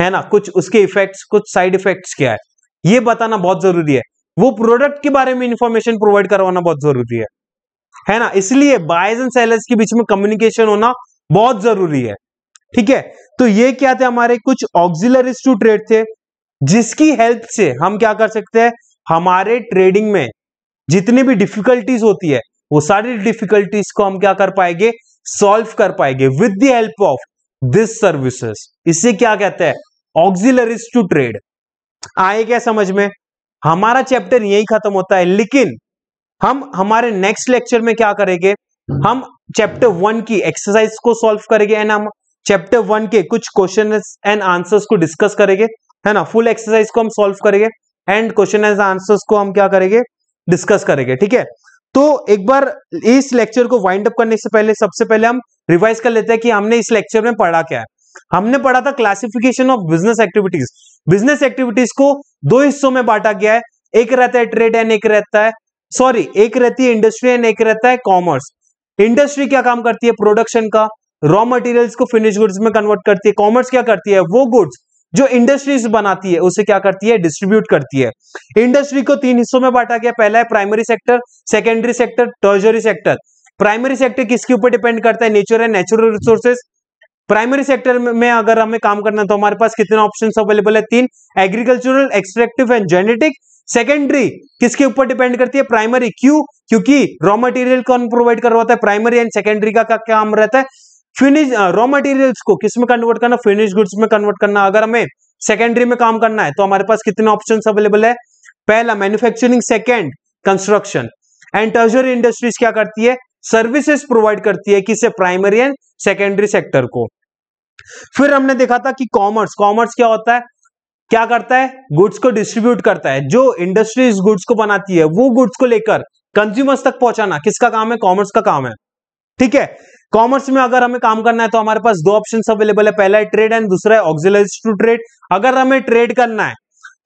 है ना कुछ उसके इफेक्ट्स कुछ साइड इफेक्ट्स क्या है ये बताना बहुत जरूरी है वो प्रोडक्ट के बारे में इंफॉर्मेशन प्रोवाइड करवाना बहुत जरूरी है है ना इसलिए बायर्स एंड सेलर्स के बीच में कम्युनिकेशन होना बहुत जरूरी है ठीक है तो ये क्या थे हमारे कुछ ऑक्सिलरीज टू ट्रेड थे जिसकी हेल्प से हम क्या कर सकते हैं हमारे ट्रेडिंग में जितनी भी डिफिकल्टीज होती है वो सारी डिफिकल्टीज को हम क्या कर पाएंगे सॉल्व कर पाएंगे with the help of this services इसे क्या कहते हैं ऑक्सिलरीज टू ट्रेड आए क्या समझ में हमारा चैप्टर यही खत्म होता है लेकिन हम हमारे नेक्स्ट लेक्चर में क्या करेंगे हम चैप्टर वन की एक्सरसाइज को सॉल्व करेंगे एंड हम चैप्टर वन के कुछ क्वेश्चन एंड आंसर्स को डिस्कस करेंगे है ना फुल एक्सरसाइज को हम सॉल्व करेंगे एंड क्वेश्चन एंड आंसर्स को हम क्या करेंगे डिस्कस करेंगे ठीक है तो एक बार इस लेक्चर को वाइंड अप करने से पहले सबसे पहले हम रिवाइज कर लेते हैं कि हमने इस लेक्चर में पढ़ा क्या है हमने पढ़ा था classification of business activities business activities को दो हिस्सों में बांटा गया है एक रहता है ट्रेड एंड एक रहता है सॉरी एक रहती है इंडस्ट्री एंड एक रहता है कॉमर्स इंडस्ट्री क्या काम करती है प्रोडक्शन का रॉ मटेरियल्स को फिनिश गुड्स में कन्वर्ट करती है कॉमर्स क्या करती है वो गुड्स जो इंडस्ट्रीज बनाती है उसे क्या करती है डिस्ट्रीब्यूट करती है इंडस्ट्री को तीन हिस्सों में बांटा गया पहला है primary sector secondary sector tertiary sector primary sector किसके ऊपर डिपेंड करता है nature and natural resources primary sector में अगर हमें काम करना तो हमारे पास कितने ऑप्शन अवेलेबल है तीन agricultural extractive and genetic secondary किसके ऊपर डिपेंड करती है प्राइमरी क्यों क्योंकि रॉ मटेरियल कौन प्रोवाइड करवाता है प्राइमरी एंड सेकेंडरी का क्या काम रहता है फिनिश रॉ मटेरियल्स को किस में कन्वर्ट करना फिनिश गुड्स में कन्वर्ट करना अगर हमें सेकेंडरी में काम करना है तो हमारे पास कितने ऑप्शन अवेलेबल है पहला manufacturing second construction and tertiary industries क्या करती है सर्विसेज प्रोवाइड करती है किसे प्राइमरी एंड सेकेंडरी सेक्टर को फिर हमने देखा था कि कॉमर्स कॉमर्स क्या होता है क्या करता है गुड्स को डिस्ट्रीब्यूट करता है जो इंडस्ट्रीज गुड्स को बनाती है वो गुड्स को लेकर कंज्यूमर्स तक पहुंचाना किसका काम है कॉमर्स का काम है ठीक है कॉमर्स में अगर हमें काम करना है तो हमारे पास दो ऑप्शन अवेलेबल है पहला है ट्रेड एंड दूसरा है ऑक्सिलरीज टू ट्रेड अगर हमें ट्रेड करना है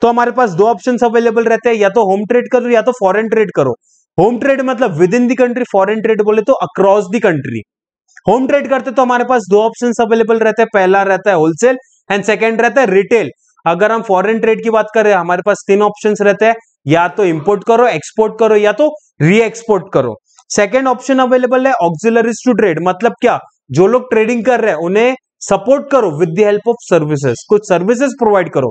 तो हमारे पास दो ऑप्शन अवेलेबल रहते हैं या तो होम ट्रेड करो या तो फॉरेन ट्रेड करो होम ट्रेड मतलब within the country foreign trade बोले तो across the country home trade करते तो हमारे पास दो ऑप्शन अवेलेबल रहते हैं पहला रहता है होलसेल एंड सेकेंड रहता है रिटेल अगर हम फॉरेन ट्रेड की बात करें हमारे पास तीन ऑप्शन रहते हैं या तो इंपोर्ट करो एक्सपोर्ट करो या तो री एक्सपोर्ट करो सेकेंड ऑप्शन अवेलेबल है ऑक्सिलरीज टू ट्रेड मतलब क्या जो लोग ट्रेडिंग कर रहे हैं उन्हें सपोर्ट करो with the help of services कुछ सर्विसेज प्रोवाइड करो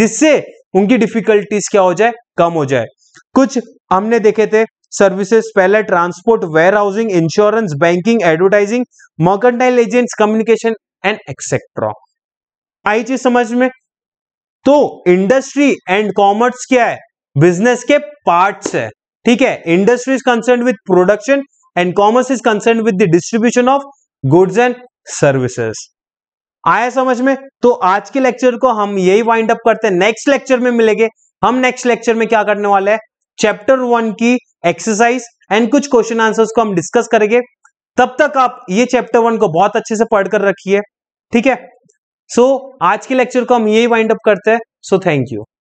जिससे उनकी डिफिकल्टीज क्या हो जाए कम हो जाए कुछ हमने देखे थे पहले transport warehousing insurance banking advertising mercantile agents communication and etcetera आई चीज समझ में तो इंडस्ट्री एंड कॉमर्स क्या है बिजनेस के पार्ट्स है ठीक है industry is concern with production and commerce is concern with the distribution of goods and services आया समझ में तो आज के लेक्चर को हम यही वाइंड अप करते हैं नेक्स्ट लेक्चर में मिलेंगे हम नेक्स्ट लेक्चर में क्या करने वाले हैं चैप्टर वन की एक्सरसाइज एंड कुछ क्वेश्चन आंसर्स को हम डिस्कस करेंगे तब तक आप ये चैप्टर वन को बहुत अच्छे से पढ़ कर रखिए ठीक है सो so, आज के लेक्चर को हम यही वाइंड अप करते हैं सो थैंक यू